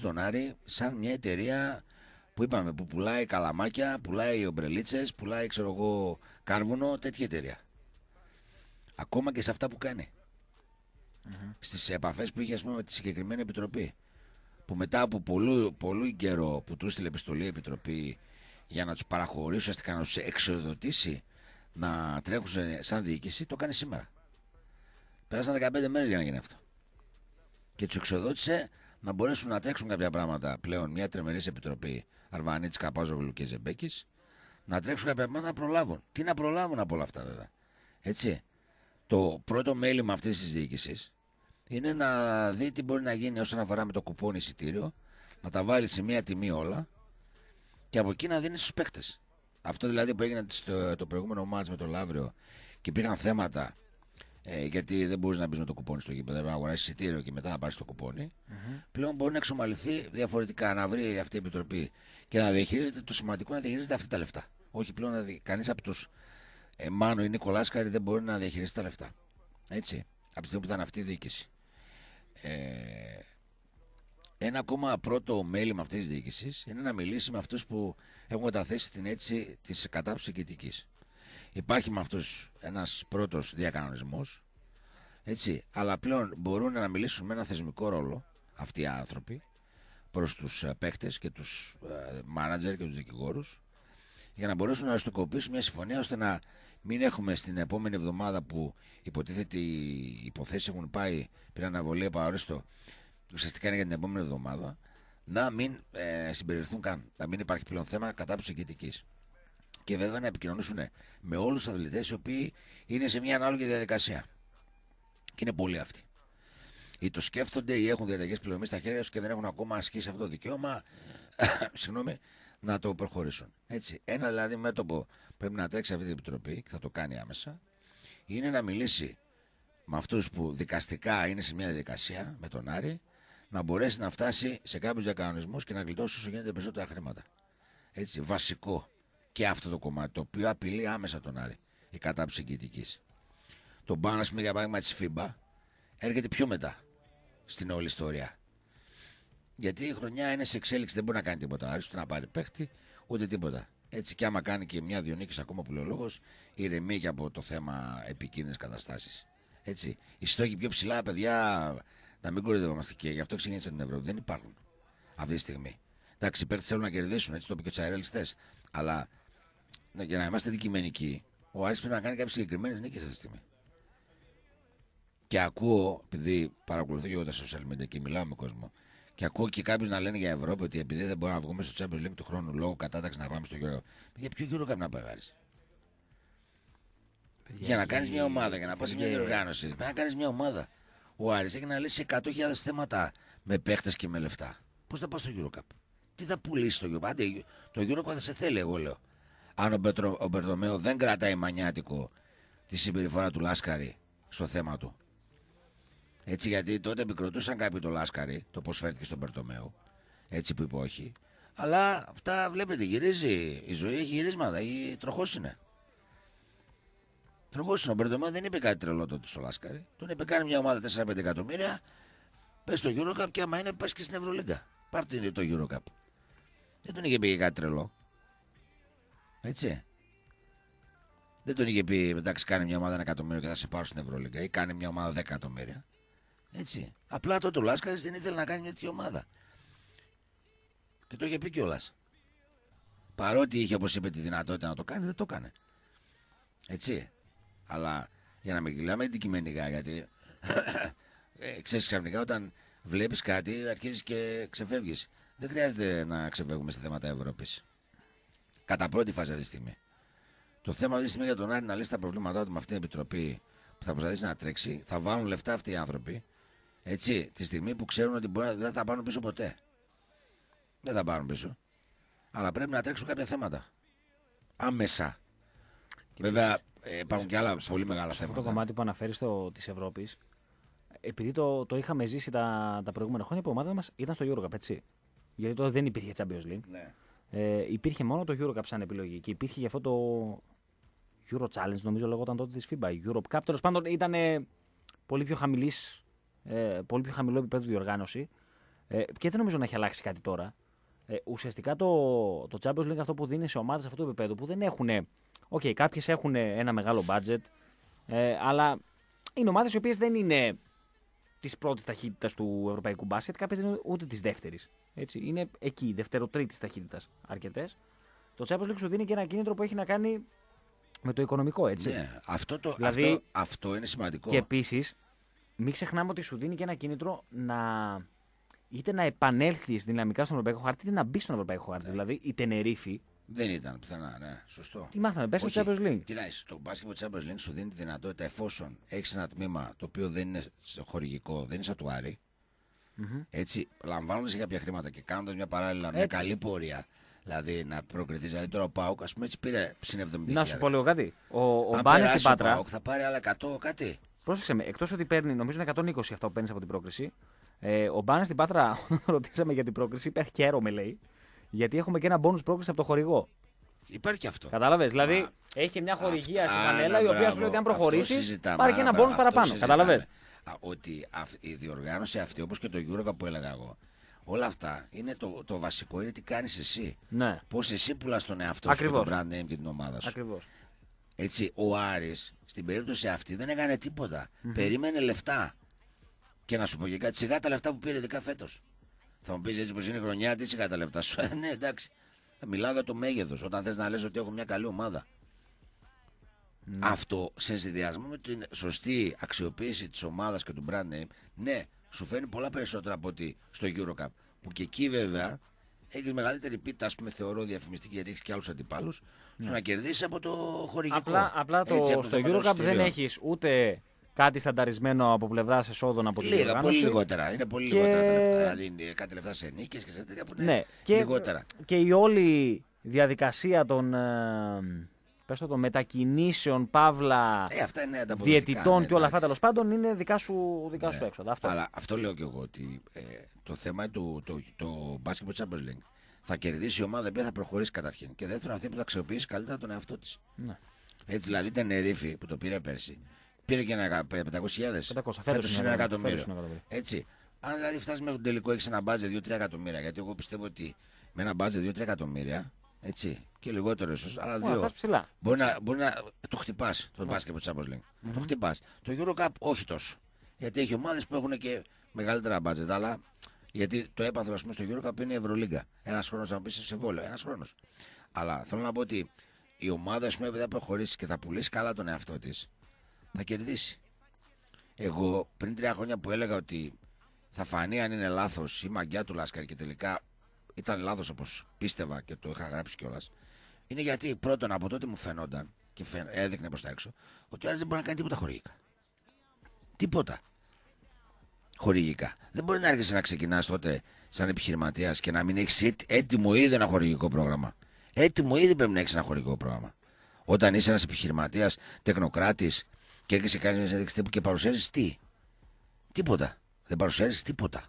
τον Άρη σαν μια εταιρεία που είπαμε που πουλάει καλαμάκια, πουλάει ομπρελίτσες, πουλάει ξέρω εγώ κάρβουνο, τέτοια εταιρεία. Ακόμα και σε αυτά που κάνει. Mm-hmm. Στις επαφές που είχε ας πούμε με τη συγκεκριμένη επιτροπή. Που μετά από πολύ, πολύ καιρό που του στείλε επιστολή η επιτροπή για να τους παραχωρήσει ουσιαστικά να τους εξοδοτήσει να τρέχουν σαν διοίκηση, το κάνει σήμερα. Πέρασαν 15 μέρες για να γίνει αυτό. Και τους εξοδότησε να μπορέσουν να τρέξουν κάποια πράγματα πλέον. Μια τρεμερή επιτροπή Αρβανίτης, Καπάζογλου και Ζεμπέκης. Να τρέξουν κάποια πράγματα να προλάβουν. Τι να προλάβουν από όλα αυτά, βέβαια. Έτσι. Το πρώτο μέλημα αυτής της διοίκησης είναι να δει τι μπορεί να γίνει όσον αφορά με το κουπόνι εισιτήριο, να τα βάλει σε μία τιμή όλα και από εκεί να δίνει στους παίκτες. Αυτό δηλαδή που έγινε το προηγούμενο μάτς με το Λαύριο και υπήρχαν θέματα ε, γιατί δεν μπορείς να μπεις με το κουπόνι στο γήπεδο. να αγοράσεις εισιτήριο και μετά να πάρεις το κουπονι Πλέον μπορεί να εξομαλυθεί διαφορετικά, να βρει αυτή η επιτροπή και να διαχειρίζεται. Το σημαντικό να διαχειρίζεται αυτή τα λεφτά. Όχι πλέον να κανείς από τους ε, Μάνο ή Νικολάσκαρη δεν μπορεί να διαχειριστεί τα λεφτά. Έτσι. Από τη στιγμή που ήταν αυτή η διοίκηση. Ε, ένα ακόμα πρώτο μέλημα αυτής της διοίκησης είναι να μιλήσει με αυτούς που έχουν καταθέσει την αίτηση της κατάψης ειναι να μιλησει με αυτου που εχουν καταθεσει την αιτηση τη καταψη Υπάρχει με αυτός ένας πρώτος διακανονισμός, έτσι, αλλά πλέον μπορούν να μιλήσουν με ένα θεσμικό ρόλο αυτοί οι άνθρωποι προς τους ε, παίχτες και τους ε, μάνατζερ και τους δικηγόρους για να μπορέσουν να αριστοκοπήσουν μια συμφωνία ώστε να μην έχουμε στην επόμενη εβδομάδα που υποτίθεται οι υποθέσεις έχουν πάει πριν αναβολή επαόριστο ουσιαστικά είναι για την επόμενη εβδομάδα να μην ε, συμπεριληφθούν καν. Να μην υπάρχει πλέον θέμα κατάψη εγγυητική και βέβαια να επικοινωνήσουν με όλους τους αθλητές οι οποίοι είναι σε μια ανάλογη διαδικασία. Και είναι πολλοί αυτοί. Ή το σκέφτονται ή έχουν διαταγές πληρωμής στα χέρια τους και δεν έχουν ακόμα ασκήσει αυτό το δικαίωμα συγγνώμη, να το προχωρήσουν. Έτσι, ένα δηλαδή μέτωπο πρέπει να τρέξει αυτή την επιτροπή και θα το κάνει άμεσα είναι να μιλήσει με αυτούς που δικαστικά είναι σε μια διαδικασία με τον Άρη να μπορέσει να φτάσει σε κάποιους διακανονισμούς και να γλιτώσει όσο γίνεται περισσότερα χρήματα. Έτσι, βασικό και αυτό το κομμάτι το οποίο απειλεί άμεσα τον Άρη η κατάψη. εγκυητική. Το πάνω α πούμε, για παράδειγμα της FIBA έρχεται πιο μετά στην όλη ιστορία. Γιατί η χρονιά είναι σε εξέλιξη, δεν μπορεί να κάνει τίποτα. ούτε να πάρει παίχτη, ούτε τίποτα. Έτσι και άμα κάνει και μια διονύκη ακόμα που λέει ο λόγος, ηρεμεί και από το θέμα επικίνδυνες καταστάσεις. Έτσι. Οι στόχοι πιο ψηλά, παιδιά, να μην κουρδευόμαστε και γι' αυτό ξεκίνησε την Ευρώπη. Δεν υπάρχουν αυτή τη στιγμή. Εντάξει, οι παίχτες θέλουν να κερδίσουν, έτσι το είπε και ο Τσαϊρέλ Αλλά ναι, για να είμαστε αντικειμενικοί, ο Άρης πρέπει να κάνει κάποιες συγκεκριμένες νίκες αυτή τη στιγμή. Και ακούω, επειδή παρακολουθώ και εγώ τα social media και μιλάω με κόσμο, και ακούω και κάποιους να λένε για Ευρώπη ότι επειδή δεν μπορούμε να βγούμε στο Champions League του χρόνου λόγω κατάταξης να πάμε στο Euro. Για ποιο Euro κάνει να πάει Άρης. Για, να κάνεις μια ομάδα, για να πας σε μια διοργάνωση, πρέπει να κάνεις μια ομάδα. Ο Άρης έχει να λύσει 100.000 θέματα με παίχτες και με λεφτά. Πώς θα πας στο Eurocup. Τι θα πουλήσεις το το Eurocup θα σε θέλει, εγώ λέω αν ο, Μπετρο, ο Μπερτομέο δεν κρατάει μανιάτικο τη συμπεριφορά του Λάσκαρη στο θέμα του. Έτσι, γιατί τότε επικροτούσαν κάποιοι το Λάσκαρη, το πώς φέρθηκε στον Μπερτομέο. Έτσι που είπε όχι. Αλλά αυτά βλέπετε, γυρίζει. Η ζωή έχει γυρίσματα, η τροχός είναι. Τροχός είναι. Ο Μπερτομέο δεν είπε κάτι τρελό τότε στο Λάσκαρη. Τον είπε κάνει μια ομάδα 4-5 εκατομμύρια. πες στο Eurocup και άμα είναι, πας και στην Ευρωλίγκα. Πάρτε το Eurocup. Δεν τον είχε πει κάτι τρελό. Έτσι. Δεν τον είχε πει εντάξει κάνει μια ομάδα ένα εκατομμύριο και θα σε πάρω στην Ευρωλίγκα ή κάνει μια ομάδα 10 εκατομμύρια. Έτσι. Απλά τότε ο Λάσκαρης δεν ήθελε να κάνει μια τέτοια ομάδα. Και το είχε πει κιόλας. Παρότι είχε όπως είπε τη δυνατότητα να το κάνει, δεν το έκανε. Έτσι. Αλλά για να μην μιλάμε αντικειμενικά, γιατί ε, ξέρεις ξαφνικά όταν βλέπεις κάτι αρχίζεις και ξεφεύγεις. Δεν χρειάζεται να ξεφεύγουμε σε θέματα Ευρώπης. Κατά πρώτη φάση αυτή τη στιγμή. Το θέμα αυτή τη στιγμή για τον Άρη να λύσει τα προβλήματά του με αυτήν την επιτροπή που θα προσπαθήσει να τρέξει, θα βάλουν λεφτά αυτοί οι άνθρωποι. Έτσι, τη στιγμή που ξέρουν ότι μπορεί, δεν θα πάρουν πίσω ποτέ. Δεν θα πάρουν πίσω. Αλλά πρέπει να τρέξουν κάποια θέματα. Άμεσα. Βέβαια, ε, υπάρχουν και άλλα πολύ μεγάλα θέματα. Αυτό το κομμάτι που αναφέρεις της Ευρώπης, επειδή το, το είχαμε ζήσει τα, τα προηγούμενα χρόνια, η ομάδα μας ήταν στο Eurocup, έτσι. Γιατί τότε δεν υπήρχε Champions League. Ναι. Ε, υπήρχε μόνο το Eurocup σαν επιλογή και υπήρχε για αυτό το Euro Challenge, νομίζω λεγόταν τότε της FIBA. Europe Cup, τέλος πάντων ήταν πολύ πιο χαμηλής, ε, πολύ πιο χαμηλό επίπεδο διοργάνωση. Ε, και δεν νομίζω να έχει αλλάξει κάτι τώρα. Ε, ουσιαστικά το, το Champions League αυτό που δίνει σε ομάδες αυτού του επίπεδου που δεν έχουν. Οκ, okay, κάποιες έχουν ένα μεγάλο budget, ε, αλλά είναι ομάδες οι οποίες δεν είναι της πρώτης ταχύτητας του ευρωπαϊκού μπάσκετ, κάποιες δεν είναι ούτε της δεύτερης. Είναι εκεί, δευτεροτρίτης ταχύτητας αρκετές. Το Champions League σου δίνει και ένα κίνητρο που έχει να κάνει με το οικονομικό, έτσι. Ναι, αυτό, το, δηλαδή, αυτό, είναι σημαντικό. Και επίσης, μην ξεχνάμε ότι σου δίνει και ένα κίνητρο να είτε να επανέλθεις δυναμικά στον Ευρωπαϊκό Χάρτη, είτε να μπεις στον Ευρωπαϊκό Χάρτη. Ναι. Δηλαδή, η Τενερίφη δεν ήταν πιθανά, ναι, σωστό. Τι μάθαμε, πες στο Champions League. Κοιτάξτε, το μπάσκετ Champions League σου δίνει τη δυνατότητα εφόσον έχεις ένα τμήμα το οποίο δεν είναι χορηγικό, δεν είναι σατουάρι. Mm-hmm. Έτσι, λαμβάνοντας κάποια χρήματα και κάνοντας μια παράλληλα έτσι. μια καλή πορεία. Δηλαδή να προκριθείς. Δηλαδή τώρα ο Πάουκ, ας πούμε, έτσι πήρε συν 70. Να σου δηλαδή. πω λίγο κάτι. Ο, ο Μπάνε στην Πάτρα. Ο Πάουκ θα πάρει άλλα 100 κάτι. Πρόσεξε με, εκτός ότι παίρνει, νομίζω είναι 120 αυτό που παίρνεις από την πρόκριση. Ε, ο Μπάνες στην Πάτρα, όταν ρωτήσαμε για την πρόκριση, είπε χαίρομαι, λέει. Γιατί έχουμε και ένα bonus πρόκληση από το χορηγό. Υπάρχει και αυτό. Κατάλαβες. Δηλαδή έχει μια χορηγία στην στη η οποία σου λέει ότι αν προχωρήσει πάρει και ένα bonus παραπάνω. Κατάλαβε. Ότι η διοργάνωση αυτή, όπως και το γιούργα που έλεγα εγώ, όλα αυτά είναι το, το βασικό είναι τι κάνεις εσύ. Ναι. Πώς εσύ πουλάς τον εαυτό σου, και τον brand name και την ομάδα σου. Ακριβώς. Έτσι, ο Άρης στην περίπτωση αυτή δεν έκανε Περίμενε λεφτά. Και να σου πω και κάτι, σιγά τα λεφτά που πήρε ειδικά φέτος. Θα μου πεις έτσι πως είναι η χρονιά, τι είχα τα λεφτά σου. Ε, ναι, εντάξει. Μιλάω για το μέγεθος. Όταν θες να λες ότι έχω μια καλή ομάδα. Ναι. Αυτό σε συνδυασμό με την σωστή αξιοποίηση της ομάδας και του brand name, ναι, σου φαίνει πολλά περισσότερα από ότι στο Eurocup. Που και εκεί βέβαια έχεις μεγαλύτερη πίτα, ας πούμε, θεωρώ διαφημιστική, γιατί έχεις και άλλους αντιπάλους, ναι. στο να κερδίσεις από το χορηγικό. Απλά, απλά το, Έτσι, στο Eurocup δεν έχεις ούτε κάτι στανταρισμένο από πλευρά εσόδων από την Λίγα, πολύ λιγότερα. Είναι πολύ και... λιγότερα τα λεφτά. Δηλαδή είναι κάτι λεφτά σε νίκες και σε τέτοια που είναι ναι. και... λιγότερα. Και η όλη διαδικασία των. Ε, το, μετακινήσεων, παύλα, ε, διαιτητών ναι, και όλα αυτά τέλος πάντων είναι δικά σου, δικά ναι. έξοδα. Αυτό. Αλλά αυτό λέω και εγώ ότι ε, το θέμα του το, το, το Basketball Champions θα κερδίσει η ομάδα η θα προχωρήσει καταρχήν και δεύτερον αυτή που θα αξιοποιήσει καλύτερα τον εαυτό της. Ναι. Έτσι δηλαδή η Τενερίφη που το πήρε πέρσι Πήρε και ένα 500.000. 500, Φέτο είναι ένα εκατομμύριο. Έτσι. Αν δηλαδή φτάσει με τον τελικό, έχεις ένα μπάτζε 2-3 εκατομμύρια. Γιατί εγώ πιστεύω ότι με ένα μπάτζε 2-3 εκατομμύρια. Έτσι. Και λιγότερο ίσως. Αλλά δύο. Μπορεί να, μπορεί να το χτυπάς το ναι. μπάσκετ από Champions League. Το ναι. χτυπάς. Το Euro όχι τόσο. Γιατί έχει ομάδες που έχουν και μεγαλύτερα μπάτζετ. Αλλά γιατί το έπαθρο, πούμε, στο Eurocup είναι η Ευρωλίγκα. Ένας χρόνος να πει σε συμβόλαιο. Ένας χρόνος. Αλλά θέλω να πω ότι η ομάδα, ας πούμε, επειδή θα προχωρήσεις και θα πουλήσεις καλά τον εαυτό της, θα κερδίσει. Εγώ πριν τρία χρόνια που έλεγα ότι θα φανεί αν είναι λάθος η μαγιά του Λάσκαρη και τελικά ήταν λάθος όπως πίστευα και το είχα γράψει κιόλας, είναι γιατί πρώτον από τότε μου φαινόταν και έδειχνε προς τα έξω ότι ο Άρης δεν μπορεί να κάνει τίποτα χορηγικά. Τίποτα χορηγικά. Δεν μπορεί να άρχισε να ξεκινάς τότε σαν επιχειρηματίας και να μην έχεις έτοιμο ήδη ένα χορηγικό πρόγραμμα. Έτοιμο ήδη πρέπει να έχεις ένα χορηγικό πρόγραμμα. Όταν είσαι ένας επιχειρηματίας, τεχνοκράτης, και έρχεσαι κάνει συνέντευξη τύπου και παρουσιάζεις τι. Τίποτα. Δεν παρουσιάζεις τίποτα.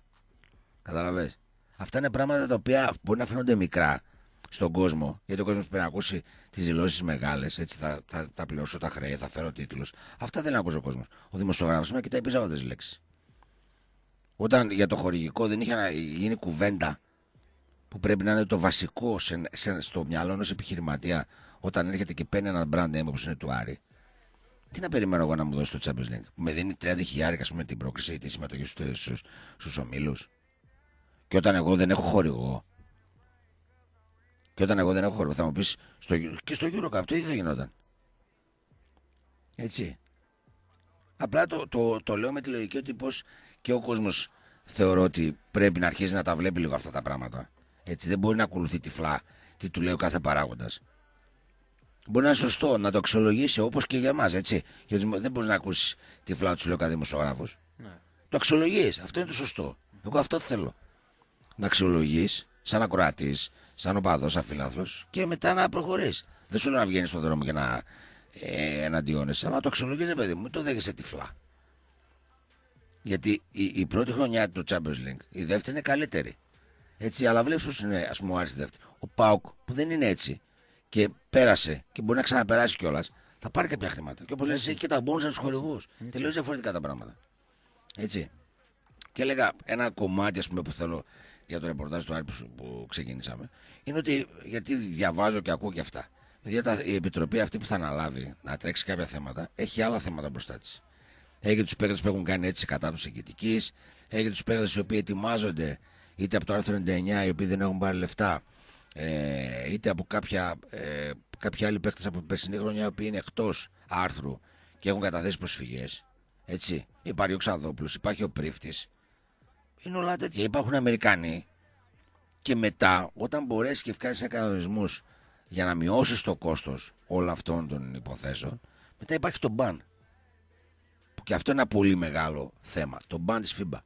Καταλαβέ. Αυτά είναι πράγματα τα οποία μπορεί να φαίνονται μικρά στον κόσμο, γιατί ο κόσμος πρέπει να ακούσει τις δηλώσεις μεγάλες. Έτσι θα, θα, θα, πληρώσω τα χρέη, θα φέρω τίτλους. Αυτά δεν ακούσει ο κόσμος. Ο δημοσιογράφος με κοιτάει πιζάβατε λέξεις. Όταν για το χορηγικό δεν είχε να γίνει κουβέντα που πρέπει να είναι το βασικό σε, σε, στο μυαλό ενός επιχειρηματία όταν έρχεται και παίρνει ένα brand name όπως είναι του Άρη τι να περιμένω εγώ να μου δώσει το Champions League. Που με δίνει 30 χιλιάρικα με την πρόκληση ή τη συμμετοχή στους ομίλους. Και όταν εγώ δεν έχω χορηγό. Και όταν εγώ δεν έχω χορηγό, θα μου πεις στο, και στο Eurocup το ίδιο θα γινόταν. Έτσι. Απλά το, το, λέω με τη λογική ότι πώς και ο κόσμος θεωρώ ότι πρέπει να αρχίζει να τα βλέπει λίγο αυτά τα πράγματα. Έτσι. Δεν μπορεί να ακολουθεί τυφλά τι του λέει ο κάθε παράγοντας. Μπορεί να είναι σωστό να το αξιολογήσει όπως και για εμά, έτσι. Γιατί δεν μπορείς να ακούσεις τη φλάου του, λέει ο Ναι. Το αξιολογείς. Αυτό είναι το σωστό. Εγώ αυτό θέλω. Να αξιολογείς σαν ακροατής, σαν οπαδός, σαν φιλάθρο και μετά να προχωρείς. Δεν σου λέω να βγαίνεις στον δρόμο και να ε, εναντιώνεσαι, αλλά το αξιολογείς, παιδί μου, το δέχεσαι τυφλά. Γιατί η, πρώτη χρονιά του Champions League, η δεύτερη είναι καλύτερη. Έτσι, αλλά βλέπεις πώς είναι, ας πούμε, ο Άρης δεύτερη. Ο Πάουκ που δεν είναι έτσι και πέρασε και μπορεί να ξαναπεράσει κιόλας, θα πάρει κάποια χρήματα. Και όπως λες, έχει και τα μπόνου από του χορηγού. Τελείως διαφορετικά τα πράγματα. Έτσι. Και έλεγα ένα κομμάτι ας πούμε, που θέλω για το ρεπορτάζ του Άρπη που ξεκινήσαμε. Είναι ότι γιατί διαβάζω και ακούω και αυτά. Δηλαδή η επιτροπή αυτή που θα αναλάβει να τρέξει κάποια θέματα έχει άλλα θέματα μπροστά της. Έχει τους παίκτες που έχουν κάνει έτσι κατάπτωση εγκητική. Έχει τους παίκτες οι οποίοι ετοιμάζονται είτε από το άρθρο 99 οι οποίοι δεν έχουν πάρει λεφτά ε, είτε από κάποια, ε, κάποια άλλη παίκτες από περσινή χρονιά που είναι εκτός άρθρου και έχουν καταθέσει προσφυγές έτσι, υπάρχει ο Ξαδόπουλος, υπάρχει ο Πρίφτης είναι όλα τέτοια, υπάρχουν Αμερικανοί και μετά όταν μπορέσεις και φτιάξει κανονισμού για να μειώσεις το κόστος όλων αυτών των υποθέσεων, μετά υπάρχει το μπαν. Που και αυτό είναι ένα πολύ μεγάλο θέμα. Το μπαν της FIBA.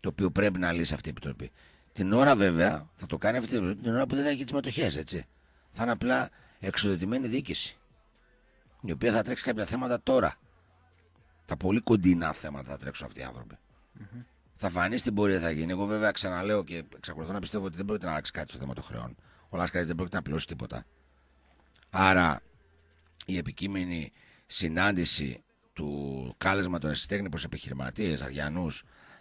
Το οποίο πρέπει να λύσει αυτή η επιτροπή. Την ώρα βέβαια θα το κάνει αυτή την ώρα που δεν θα έχει τι μετοχέ, έτσι. Θα είναι απλά εξοδετημένη διοίκηση. Η οποία θα τρέξει κάποια θέματα τώρα. Τα πολύ κοντινά θέματα θα τρέξουν αυτοί οι ανθρωποι Θα φανεί στην πορεία θα γίνει. Εγώ βέβαια ξαναλέω και εξακολουθώ να πιστεύω ότι δεν πρόκειται να αλλάξει κάτι στο θέμα των χρεών. Ο Λάσκαρης δεν πρόκειται να πληρώσει τίποτα. Άρα η επικείμενη συνάντηση του κάλεσμα των εσυτέχνη προς επιχειρηματίες, Αριανούς,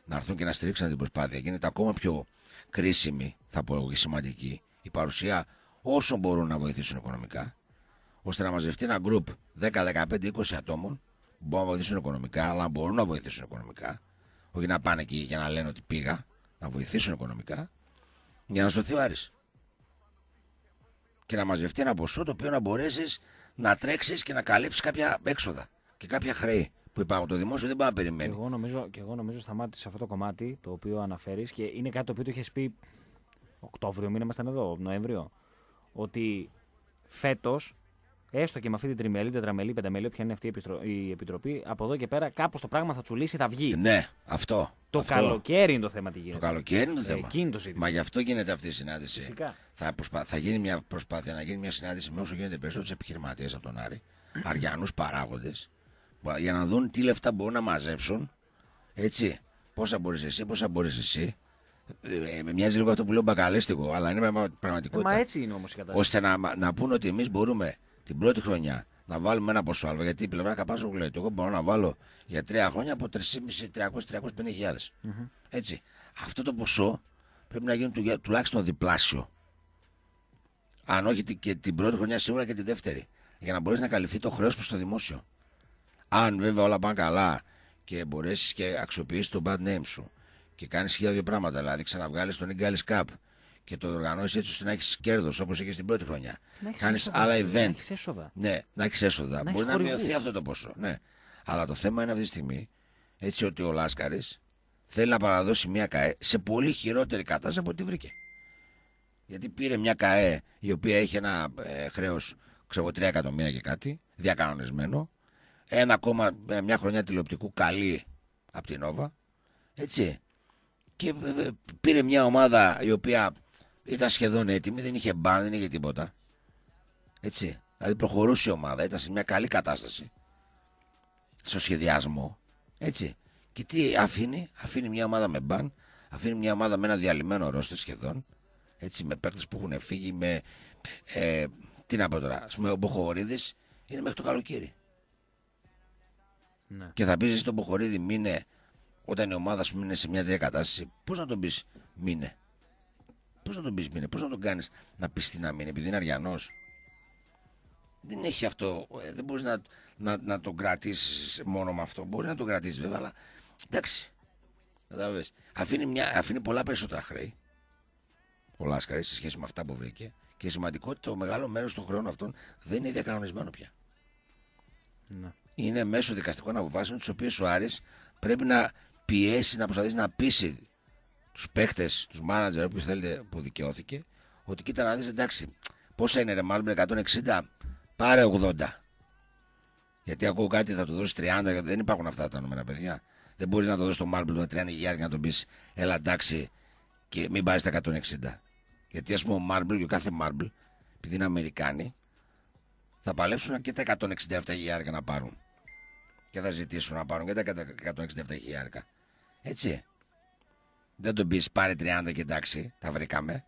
να έρθουν και να στηρίξουν την προσπάθεια γίνεται ακόμα πιο κρίσιμη, θα πω και σημαντική, η παρουσία όσων μπορούν να βοηθήσουν οικονομικά, ώστε να μαζευτεί ένα γκρουπ 10, 15, 20 ατόμων που μπορούν να βοηθήσουν οικονομικά, αλλά μπορούν να βοηθήσουν οικονομικά, όχι να πάνε εκεί για να λένε ότι πήγα, να βοηθήσουν οικονομικά, για να σωθεί ο Άρης. Και να μαζευτεί ένα ποσό το οποίο να μπορέσεις να τρέξεις και να καλύψεις κάποια έξοδα και κάποια χρέη που υπάρχουν το δημόσιο δεν πάει να περιμένει. Και εγώ νομίζω, και εγώ νομίζω σταμάτησε αυτό το κομμάτι το οποίο αναφέρεις και είναι κάτι το οποίο το είχες πει Οκτώβριο, μήνα ήμασταν εδώ, Νοέμβριο. Ότι φέτος, έστω και με αυτή την τριμελή, τετραμελή, πενταμελή, όποια είναι αυτή η επιτροπή, από εδώ και πέρα κάπως το πράγμα θα τσουλήσει, θα βγει. Ναι, αυτό. Το αυτό. καλοκαίρι είναι το θέμα τι γίνεται. Το καλοκαίρι είναι το ε, θέμα. το Μα γι' αυτό γίνεται αυτή η συνάντηση. Φυσικά. Θα, θα γίνει μια προσπάθεια να γίνει μια συνάντηση με όσο γίνεται περισσότερους επιχειρηματίες από τον Άρη, αριανούς παράγοντες για να δουν τι λεφτά μπορούν να μαζέψουν. Έτσι. Πόσα μπορείς εσύ, πόσα μπορείς εσύ. Ε, με μοιάζει λίγο αυτό που λέω μπακαλέστικο, αλλά είναι πραγματικότητα. μα έτσι είναι όμως η κατάσταση. Ώστε να, να πούνε ότι εμείς μπορούμε την πρώτη χρονιά να βάλουμε ένα ποσό άλλο. Γιατί η πλευρά που λέει: Εγώ μπορώ να βάλω για τρία χρόνια από 3.500-350.000. Mm-hmm. Έτσι. Αυτό το ποσό πρέπει να γίνει του, τουλάχιστον διπλάσιο. Αν όχι και την πρώτη χρονιά, σίγουρα και τη δεύτερη. Για να μπορέσει να καλυφθεί το χρέος προς το δημόσιο. Αν βέβαια όλα πάνε καλά και μπορέσεις και αξιοποιήσεις το bad name σου και κάνεις χίλια δύο πράγματα, δηλαδή ξαναβγάλεις τον Eagle's Cup και το οργανώσεις έτσι ώστε να έχεις κέρδος όπως είχες την πρώτη χρονιά. Κάνει άλλα event. Να έχεις έσοδα. Ναι, να έχεις έσοδα. Μπορεί να μειωθεί αυτό το ποσό. Ναι. Αλλά το θέμα είναι αυτή τη στιγμή έτσι ότι ο Λάσκαρης θέλει να παραδώσει μια ΚΑΕ σε πολύ χειρότερη κατάσταση από ό,τι βρήκε. Γιατί πήρε μια ΚΑΕ η οποία έχει ένα ε, χρέος 3 εκατομμύρια και κάτι, διακανονισμένο, ένα ακόμα, ε, μια χρονιά τηλεοπτικού καλή από την ΟΒΑ, Έτσι. Και ε, ε, πήρε μια ομάδα η οποία ήταν σχεδόν έτοιμη, δεν είχε μπαν, δεν είχε τίποτα. Έτσι. Δηλαδή προχωρούσε η ομάδα, ήταν σε μια καλή κατάσταση. Στο σχεδιασμό. Έτσι. Και τι αφήνει, αφήνει μια ομάδα με μπαν, αφήνει μια ομάδα με ένα διαλυμένο ρόστερ σχεδόν. Έτσι, με παίκτες που έχουν φύγει, με. Ε, τι να πω τώρα, ας πούμε, ο είναι μέχρι το καλοκαίρι. Ναι. Και θα πεις στον Ποχορίδη μήνε, όταν η ομάδα σου είναι σε μια τέτοια κατάσταση. Πώς να τον πεις μήνε, Πώς να τον πεις μήνε, πώς να τον κάνεις να τι να μείνει, επειδή είναι αριανός. Δεν έχει αυτό. Ε, δεν μπορείς να, να, να τον κρατήσεις μόνο με αυτό. Μπορεί να τον κρατήσεις βέβαια, αλλά εντάξει. Κατάλαβες. Αφήνει, αφήνει πολλά περισσότερα χρέη Πολλά Λάσκαρη σε σχέση με αυτά που βρήκε. Και σημαντικό ότι το μεγάλο μέρος των χρεών αυτών δεν είναι διακανονισμένο πια. Ναι είναι μέσω δικαστικών αποφάσεων, τις οποίες ο Άρης πρέπει να πιέσει, να προσπαθήσει να πείσει τους παίκτες, τους μάνατζερ, όποιος θέλετε που δικαιώθηκε, ότι κοίτα να δεις, εντάξει, πόσα είναι ρε Μάλμπερ, 160, πάρε 80. Γιατί ακούω κάτι, θα του δώσεις 30, γιατί δεν υπάρχουν αυτά τα νούμερα, παιδιά. Δεν μπορείς να το δώσεις το Μάλμπερ με 30 χιλιάρια να τον πεις, έλα εντάξει, και μην πάρεις τα 160. Γιατί ας πούμε ο Μάρμπλ και ο κάθε Μάρμπλ, επειδή είναι Αμερικάνοι, θα παλέψουν και τα 167 χιλιάρια να πάρουν και θα ζητήσουν να πάρουν και τα 167 χιλιάρικα. Έτσι. Δεν τον πεις πάρει 30 και εντάξει, τα βρήκαμε.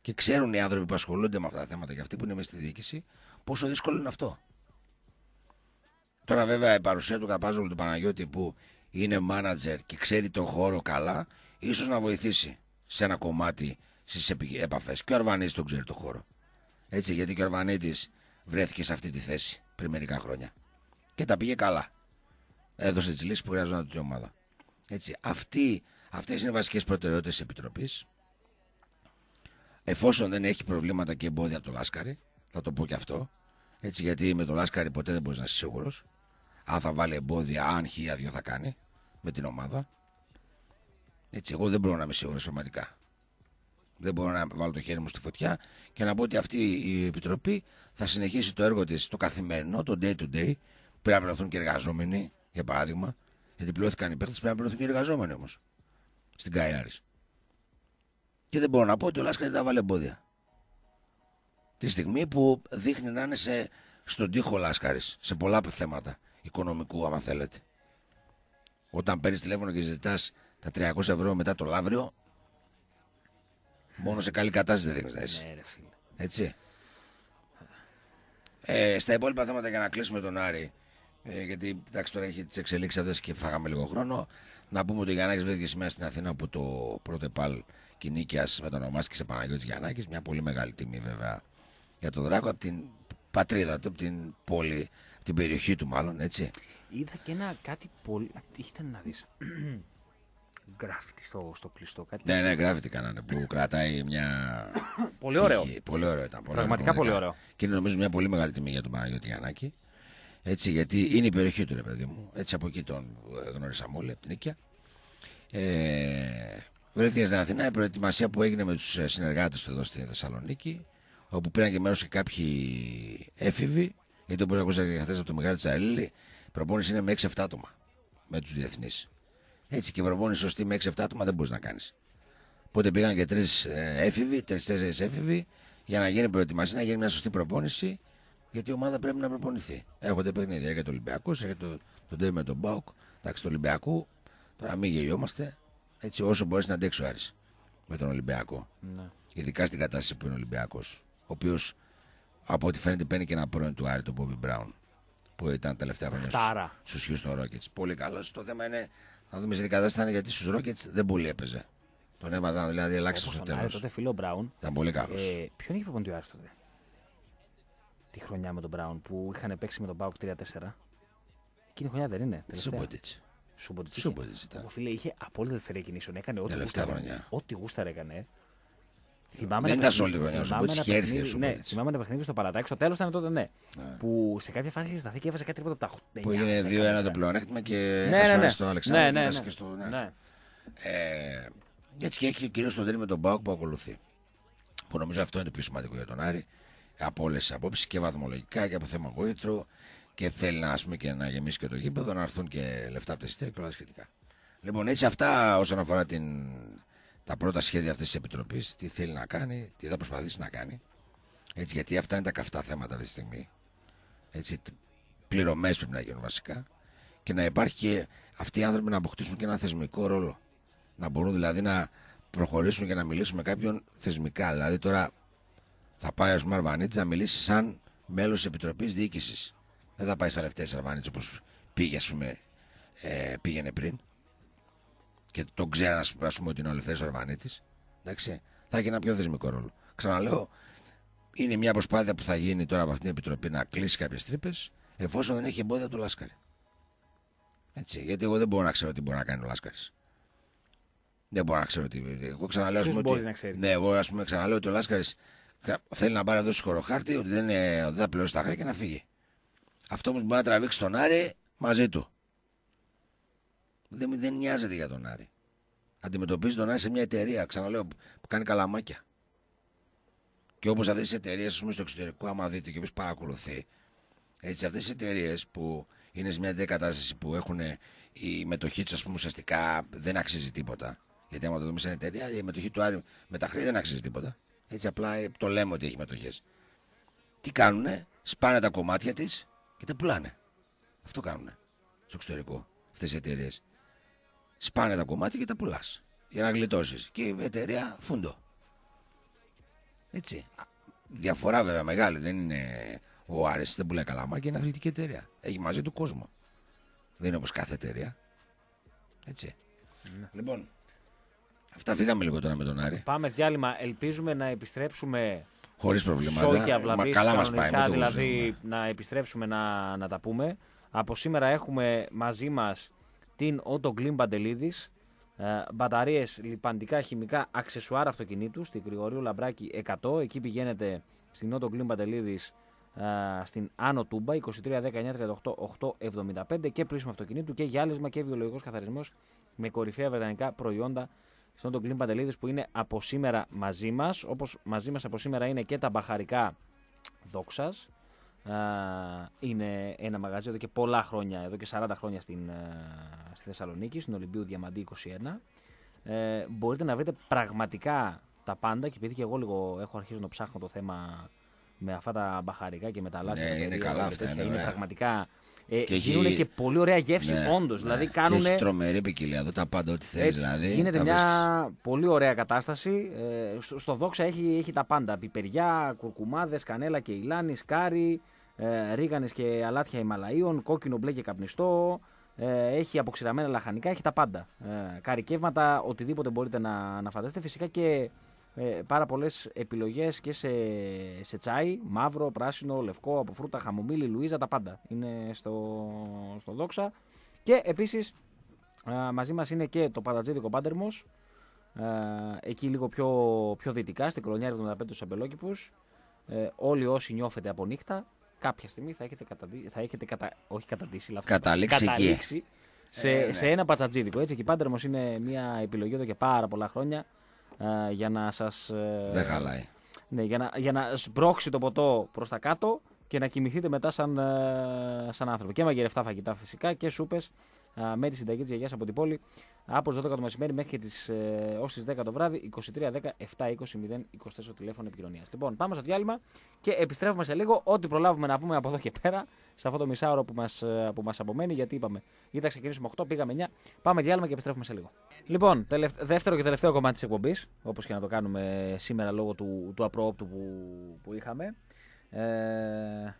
Και ξέρουν οι άνθρωποι που ασχολούνται με αυτά τα θέματα και αυτοί που είναι μέσα στη διοίκηση πόσο δύσκολο είναι αυτό. Τώρα βέβαια η παρουσία του Καπάζουλου του Παναγιώτη που είναι μάνατζερ και ξέρει τον χώρο καλά, ίσως να βοηθήσει σε ένα κομμάτι στις επαφές. Και ο Αρβανίτης τον ξέρει τον χώρο. Έτσι, γιατί και ο Αρβανίτης βρέθηκε σε αυτή τη θέση πριν μερικά χρόνια και τα πήγε καλά. Έδωσε τις λύσεις που χρειαζόταν την ομάδα. Έτσι, αυτή, αυτές είναι οι βασικές προτεραιότητες της Επιτροπής. Εφόσον δεν έχει προβλήματα και εμπόδια από το Λάσκαρη, θα το πω και αυτό, έτσι γιατί με το Λάσκαρη ποτέ δεν μπορείς να είσαι σίγουρος. Αν θα βάλει εμπόδια, αν ή αδειό θα κάνει με την ομάδα. Έτσι, εγώ δεν μπορώ να είμαι σίγουρος πραγματικά. Δεν μπορώ να βάλω το χέρι μου στη φωτιά και να πω ότι αυτή η Επιτροπή θα συνεχίσει το έργο της το καθημερινό, το day to day, Πρέπει να πληρωθούν και εργαζόμενοι, για παράδειγμα. Γιατί πληρώθηκαν οι παίχτες, πρέπει να πληρωθούν και εργαζόμενοι όμως. Στην Καϊάρης. Και δεν μπορώ να πω ότι ο Λάσκας δεν τα βάλει εμπόδια. Τη στιγμή που δείχνει να είναι σε, στον τοίχο Λάσκαρης σε πολλά θέματα οικονομικού, άμα θέλετε. Όταν παίρνεις τηλέφωνο και ζητάς τα 300 ευρώ μετά το λαύριο, μόνο σε καλή κατάσταση δεν δείχνεις να είσαι. Ναι, Έτσι. Ε, στα υπόλοιπα θέματα για να κλείσουμε τον Άρη. Ε, γιατί εντάξει, τώρα έχει τις εξελίξεις αυτές και φάγαμε λίγο χρόνο. Να πούμε ότι ο Γιάννάκη βρέθηκε σήμερα στην Αθήνα από το πρώτο επάλ κοινίκια με τον Ομάσκη σε Παναγιώτης Γιάννάκη. Μια πολύ μεγάλη τιμή βέβαια για τον Δράκο από την πατρίδα του, από την πόλη, την περιοχή του μάλλον, έτσι. Είδα και ένα κάτι πολύ. Τι ήταν να δεις. Γκράφιτι στο, στο κλειστό, κάτι. Ναι, ναι, γκράφιτι κανένα που κρατάει μια. πολύ ωραίο. Πολύ ωραίο ήταν. Πολύ Πραγματικά πολύ ωραίο. Και είναι νομίζω μια πολύ μεγάλη τιμή για τον Παναγιώτη Γιάννάκη. Έτσι, γιατί είναι η περιοχή του, ρε παιδί μου. Έτσι, από εκεί τον ε, γνώρισαμε όλοι από την Ε, βρέθηκες στην Αθηνά η προετοιμασία που έγινε με τους ε, συνεργάτες του εδώ στη Θεσσαλονίκη, όπου πήραν και μέρος και κάποιοι έφηβοι, γιατί όπως ακούσατε και χθες από το Μιγάλη Τσαρίλη, προπόνηση είναι με 6-7 άτομα με τους διεθνείς. Έτσι και προπόνηση σωστή με 6-7 άτομα δεν μπορείς να κάνεις. Οπότε πήγαν και τρεις ε, έφηβοι, τρει-τέσσερι έφηβοι, για να γίνει προετοιμασία, να γίνει μια σωστή προπόνηση γιατί η ομάδα πρέπει να προπονηθεί. Έρχονται παιχνίδια. για τον Ολυμπιακό, για τον το Ντέι με τον Μπάουκ. Εντάξει, το Ολυμπιακό, τώρα μην γελιόμαστε. Έτσι, όσο μπορείς να αντέξει ο Άρης με τον Ολυμπιακό. Ναι. Ειδικά στην κατάσταση που είναι ο Ολυμπιακός. Ο οποίος από ό,τι φαίνεται παίρνει και ένα πρώην του Άρη, τον Μπόμπι Μπράουν. Που ήταν τα τελευταία χρόνια στους Houston Rockets. Πολύ καλός. Το θέμα είναι να δούμε σε τι κατάσταση ήταν γιατί στους Rockets δεν πολύ έπαιζε. Τον έβαζαν δηλαδή, αλλάξαν στο τέλος. Τότε φιλό Μπράουν. Ήταν πολύ καλός. Ε, ποιον είχε προποντεί ο Άρης τότε τη χρονιά με τον Μπράουν που είχαν παίξει με τον Μπάουκ 3-4. Εκείνη χρονιά δεν είναι. Σούμποντιτ. Σούμποντιτ ήταν. Ο φίλε είχε απόλυτη ελευθερία κινήσεων. Έκανε ό,τι γούσταρε. Ό,τι έκανε. Ε, θυμάμαι δεν ήταν σε όλη χρονιά. Σούμποντιτ είχε έρθει. Ναι, θυμάμαι ένα παιχνίδι στο Παλατάκι. Στο τέλος ήταν τότε, ναι. ναι. Που σε κάποια φάση είχε σταθεί και έβαζε κάτι τίποτα από τα 8. Που ειναι 2 2-1 το πλεονέκτημα και ναι, ναι, ναι, στο ναι, Αλεξάνδρου. Ναι, ναι, ναι. Ε, έτσι και έχει κυρίω τον τέλειο με τον Μπάουκ που ακολουθεί. Που νομίζω αυτό είναι το πιο σημαντικό για τον Άρη από όλες τις απόψεις και βαθμολογικά και από θέμα γοήτρου και θέλει να, πούμε, και να γεμίσει και το γήπεδο, να έρθουν και λεφτά από τα εισιτήρια και όλα σχετικά. Λοιπόν, έτσι αυτά όσον αφορά την, τα πρώτα σχέδια αυτής της επιτροπής, τι θέλει να κάνει, τι θα προσπαθήσει να κάνει. Έτσι, γιατί αυτά είναι τα καυτά θέματα αυτή τη στιγμή. Έτσι, πληρωμές πρέπει να γίνουν βασικά. Και να υπάρχει και αυτοί οι άνθρωποι να αποκτήσουν και ένα θεσμικό ρόλο. Να μπορούν δηλαδή να προχωρήσουν και να μιλήσουν με κάποιον θεσμικά. Δηλαδή, τώρα θα πάει, ο πούμε, Αρβανίτης να μιλήσει σαν μέλος της Επιτροπής Διοίκησης. Δεν θα πάει στα λεφτά της Αρβανίτης όπως πήγε, ε, πήγαινε πριν. Και τον ξέρα, α πούμε, ότι είναι ο Ελευθέρω Αρβανίτης. Εντάξει. Θα έχει ένα πιο θεσμικό ρόλο. Ξαναλέω, είναι μια προσπάθεια που θα γίνει τώρα από αυτήν την επιτροπή να κλείσει κάποιες τρύπες, εφόσον δεν έχει εμπόδια του Λάσκαρη. Έτσι, γιατί εγώ δεν μπορώ να ξέρω τι μπορεί να κάνει ο Λάσκαρης. Δεν μπορώ να ξέρω τι. Εγώ ξαναλέω. ότι... Ναι, εγώ ας πούμε, ξαναλέω ότι ο Λάσκαρης Θέλει να πάρει αυτό το ότι δεν, είναι, δεν θα πληρώσει τα χρέη και να φύγει. Αυτό όμως μπορεί να τραβήξει τον Άρη μαζί του. Δεν, δεν νοιάζεται για τον Άρη. Αντιμετωπίζει τον Άρη σε μια εταιρεία, ξαναλέω, που κάνει καλαμάκια. Και όπως αυτές τι εταιρείες, ας πούμε, στο εξωτερικό, άμα δείτε και όποιο παρακολουθεί, έτσι, αυτές οι εταιρείες που είναι σε μια τέτοια κατάσταση που έχουν ε, η μετοχή τους, ας πούμε, ουσιαστικά δεν αξίζει τίποτα. Γιατί άμα το δούμε σε μια εταιρεία, η μετοχή του Άρη με τα χρήματα δεν αξίζει τίποτα. Έτσι απλά ε, το λέμε ότι έχει μετοχές. Τι κάνουνε, σπάνε τα κομμάτια της και τα πουλάνε. Αυτό κάνουνε στο εξωτερικό αυτές οι εταιρείες. Σπάνε τα κομμάτια και τα πουλάς για να γλιτώσεις. Και η εταιρεία φούντο. Έτσι. Διαφορά βέβαια μεγάλη. Δεν είναι ο Άρης δεν πουλάει καλά και είναι αθλητική εταιρεία. Έχει μαζί του κόσμο. Δεν είναι όπως κάθε εταιρεία. Έτσι. Ναι. Λοιπόν, Αυτά φύγαμε λίγο τώρα με τον Άρη. Πάμε διάλειμμα. Ελπίζουμε να επιστρέψουμε. Χωρίς προβλήματα. Μα, καλά μας πάει. δηλαδή να επιστρέψουμε να, να τα πούμε. Από σήμερα έχουμε μαζί μας την Ότο Γκλίν Παντελίδης. Ε, Μπαταρίες, λιπαντικά, χημικά, αξεσουάρ αυτοκινήτου στην Κρηγορίου Λαμπράκη 100. Εκεί πηγαίνετε στην Ότο Γκλίν Παντελίδης ε, στην Άνω 23 23-19-38-875 και πλήσιμο αυτοκινήτου και γυάλισμα και βιολογικό καθαρισμό με κορυφαία βρετανικά προϊόντα στον τον Κλίν Παντελίδης που είναι από σήμερα μαζί μας. Όπως μαζί μας από σήμερα είναι και τα μπαχαρικά δόξας. Είναι ένα μαγαζί εδώ και πολλά χρόνια, εδώ και 40 χρόνια στην, στη Θεσσαλονίκη, στην Ολυμπίου Διαμαντή 21. Ε, μπορείτε να βρείτε πραγματικά τα πάντα και επειδή και εγώ λίγο έχω αρχίσει να ψάχνω το θέμα με αυτά τα μπαχαρικά και με τα λάσια. Ναι, είναι καλά αυτά. Είναι, είναι πραγματικά. Ε, και γίνουν έχει... και πολύ ωραία γεύση, ναι, όντως. Ναι. Δηλαδή κάνουν. έχεις τρομερή ποικιλία, εδώ τα πάντα, ό,τι θέλεις. Δηλαδή, γίνεται μια βρίσκεις. πολύ ωραία κατάσταση. Ε, στο, στο δόξα έχει, έχει τα πάντα. Πιπεριά, κουρκουμάδες, κανέλα και ηλάνης, σκάρι, ε, και αλάτια Ιμαλαίων, κόκκινο μπλε και καπνιστό. Ε, έχει αποξηραμένα λαχανικά, έχει τα πάντα. Ε, καρικεύματα, οτιδήποτε μπορείτε να, να φανταστείτε. Φυσικά και ε, πάρα πολλές επιλογές και σε, σε τσάι, μαύρο, πράσινο, λευκό, από φρούτα, χαμομήλι, Λουίζα, τα πάντα είναι στο, στο δόξα. Και επίσης μαζί μας είναι και το παρατζίδικο πάντερμο, εκεί λίγο πιο, πιο δυτικά, στην κολονιά 75 του Αμπελόκηπους. Ε, όλοι όσοι νιώθετε από νύχτα, κάποια στιγμή θα έχετε, καταδί, θα έχετε κατα... όχι καταντήσει, καταλήξει, σε, ε, ναι. σε ένα πατσατζίδικο. Έτσι, και η είναι μια επιλογή εδώ και πάρα πολλά χρόνια. Ε, για να σας... Ε, Δεν χαλάει. Ναι, για να, για να σπρώξει το ποτό προς τα κάτω και να κοιμηθείτε μετά σαν, ε, σαν άνθρωποι. Και μαγειρευτά φαγητά φυσικά και σούπες με τη συνταγή της γιαγιάς από την πόλη από τις 12 το μεσημέρι μέχρι και τις, ε, 10 το βράδυ 23 10 7 20 0 24 τηλέφωνο επικοινωνια Λοιπόν, πάμε στο διάλειμμα και επιστρέφουμε σε λίγο ό,τι προλάβουμε να πούμε από εδώ και πέρα σε αυτό το μισάωρο που μας, ε, που μας απομένει γιατί είπαμε ή θα ξεκινήσουμε 8, πήγαμε 9, πάμε διάλειμμα και επιστρέφουμε σε λίγο. Λοιπόν, δεύτερο και τελευταίο κομμάτι της εκπομπής, όπως και να το κάνουμε σήμερα λόγω του, του απρόοπτου που, που είχαμε. Ε,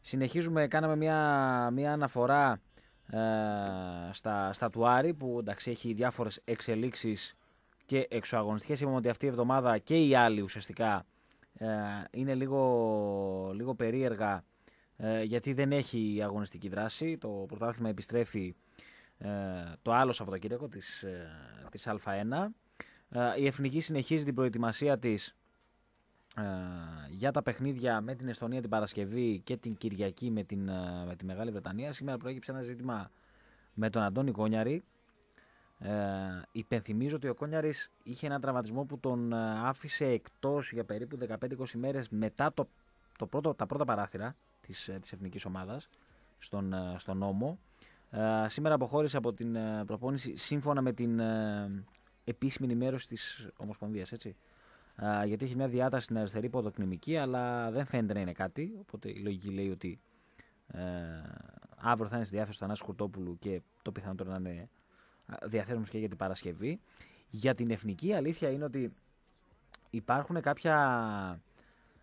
συνεχίζουμε, κάναμε μια, μια αναφορά ε, στα, στα που εντάξει έχει διάφορες εξελίξεις και εξωαγωνιστικές. Είπαμε ότι αυτή η εβδομάδα και οι άλλοι ουσιαστικά ε, είναι λίγο, λίγο περίεργα ε, γιατί δεν έχει αγωνιστική δράση. Το πρωτάθλημα επιστρέφει το άλλο Σαββατοκύριακο της, της Α1. η Εθνική συνεχίζει την προετοιμασία της ε, για τα παιχνίδια με την Εστονία την Παρασκευή και την Κυριακή με, την, ε, με τη Μεγάλη Βρετανία. Σήμερα προέκυψε ένα ζήτημα με τον Αντώνη Κόνιαρη. Ε, υπενθυμίζω ότι ο Κόνιαρης είχε ένα τραυματισμό που τον ε, άφησε εκτός για περίπου 15-20 μέρες μετά το, το πρώτο, τα πρώτα παράθυρα της, της εθνικής ομάδας στον, στον νόμο. σήμερα αποχώρησε από την προπόνηση σύμφωνα με την επίσημη ενημέρωση της Ομοσπονδίας, έτσι γιατί έχει μια διάταση στην αριστερή ποδοκνημική, αλλά δεν φαίνεται να είναι κάτι. Οπότε η λογική λέει ότι ε, αύριο θα είναι στη διάθεση του Κουρτόπουλου και το πιθανότερο να είναι διαθέσιμος και για την Παρασκευή. Για την εθνική, αλήθεια είναι ότι υπάρχουν κάποια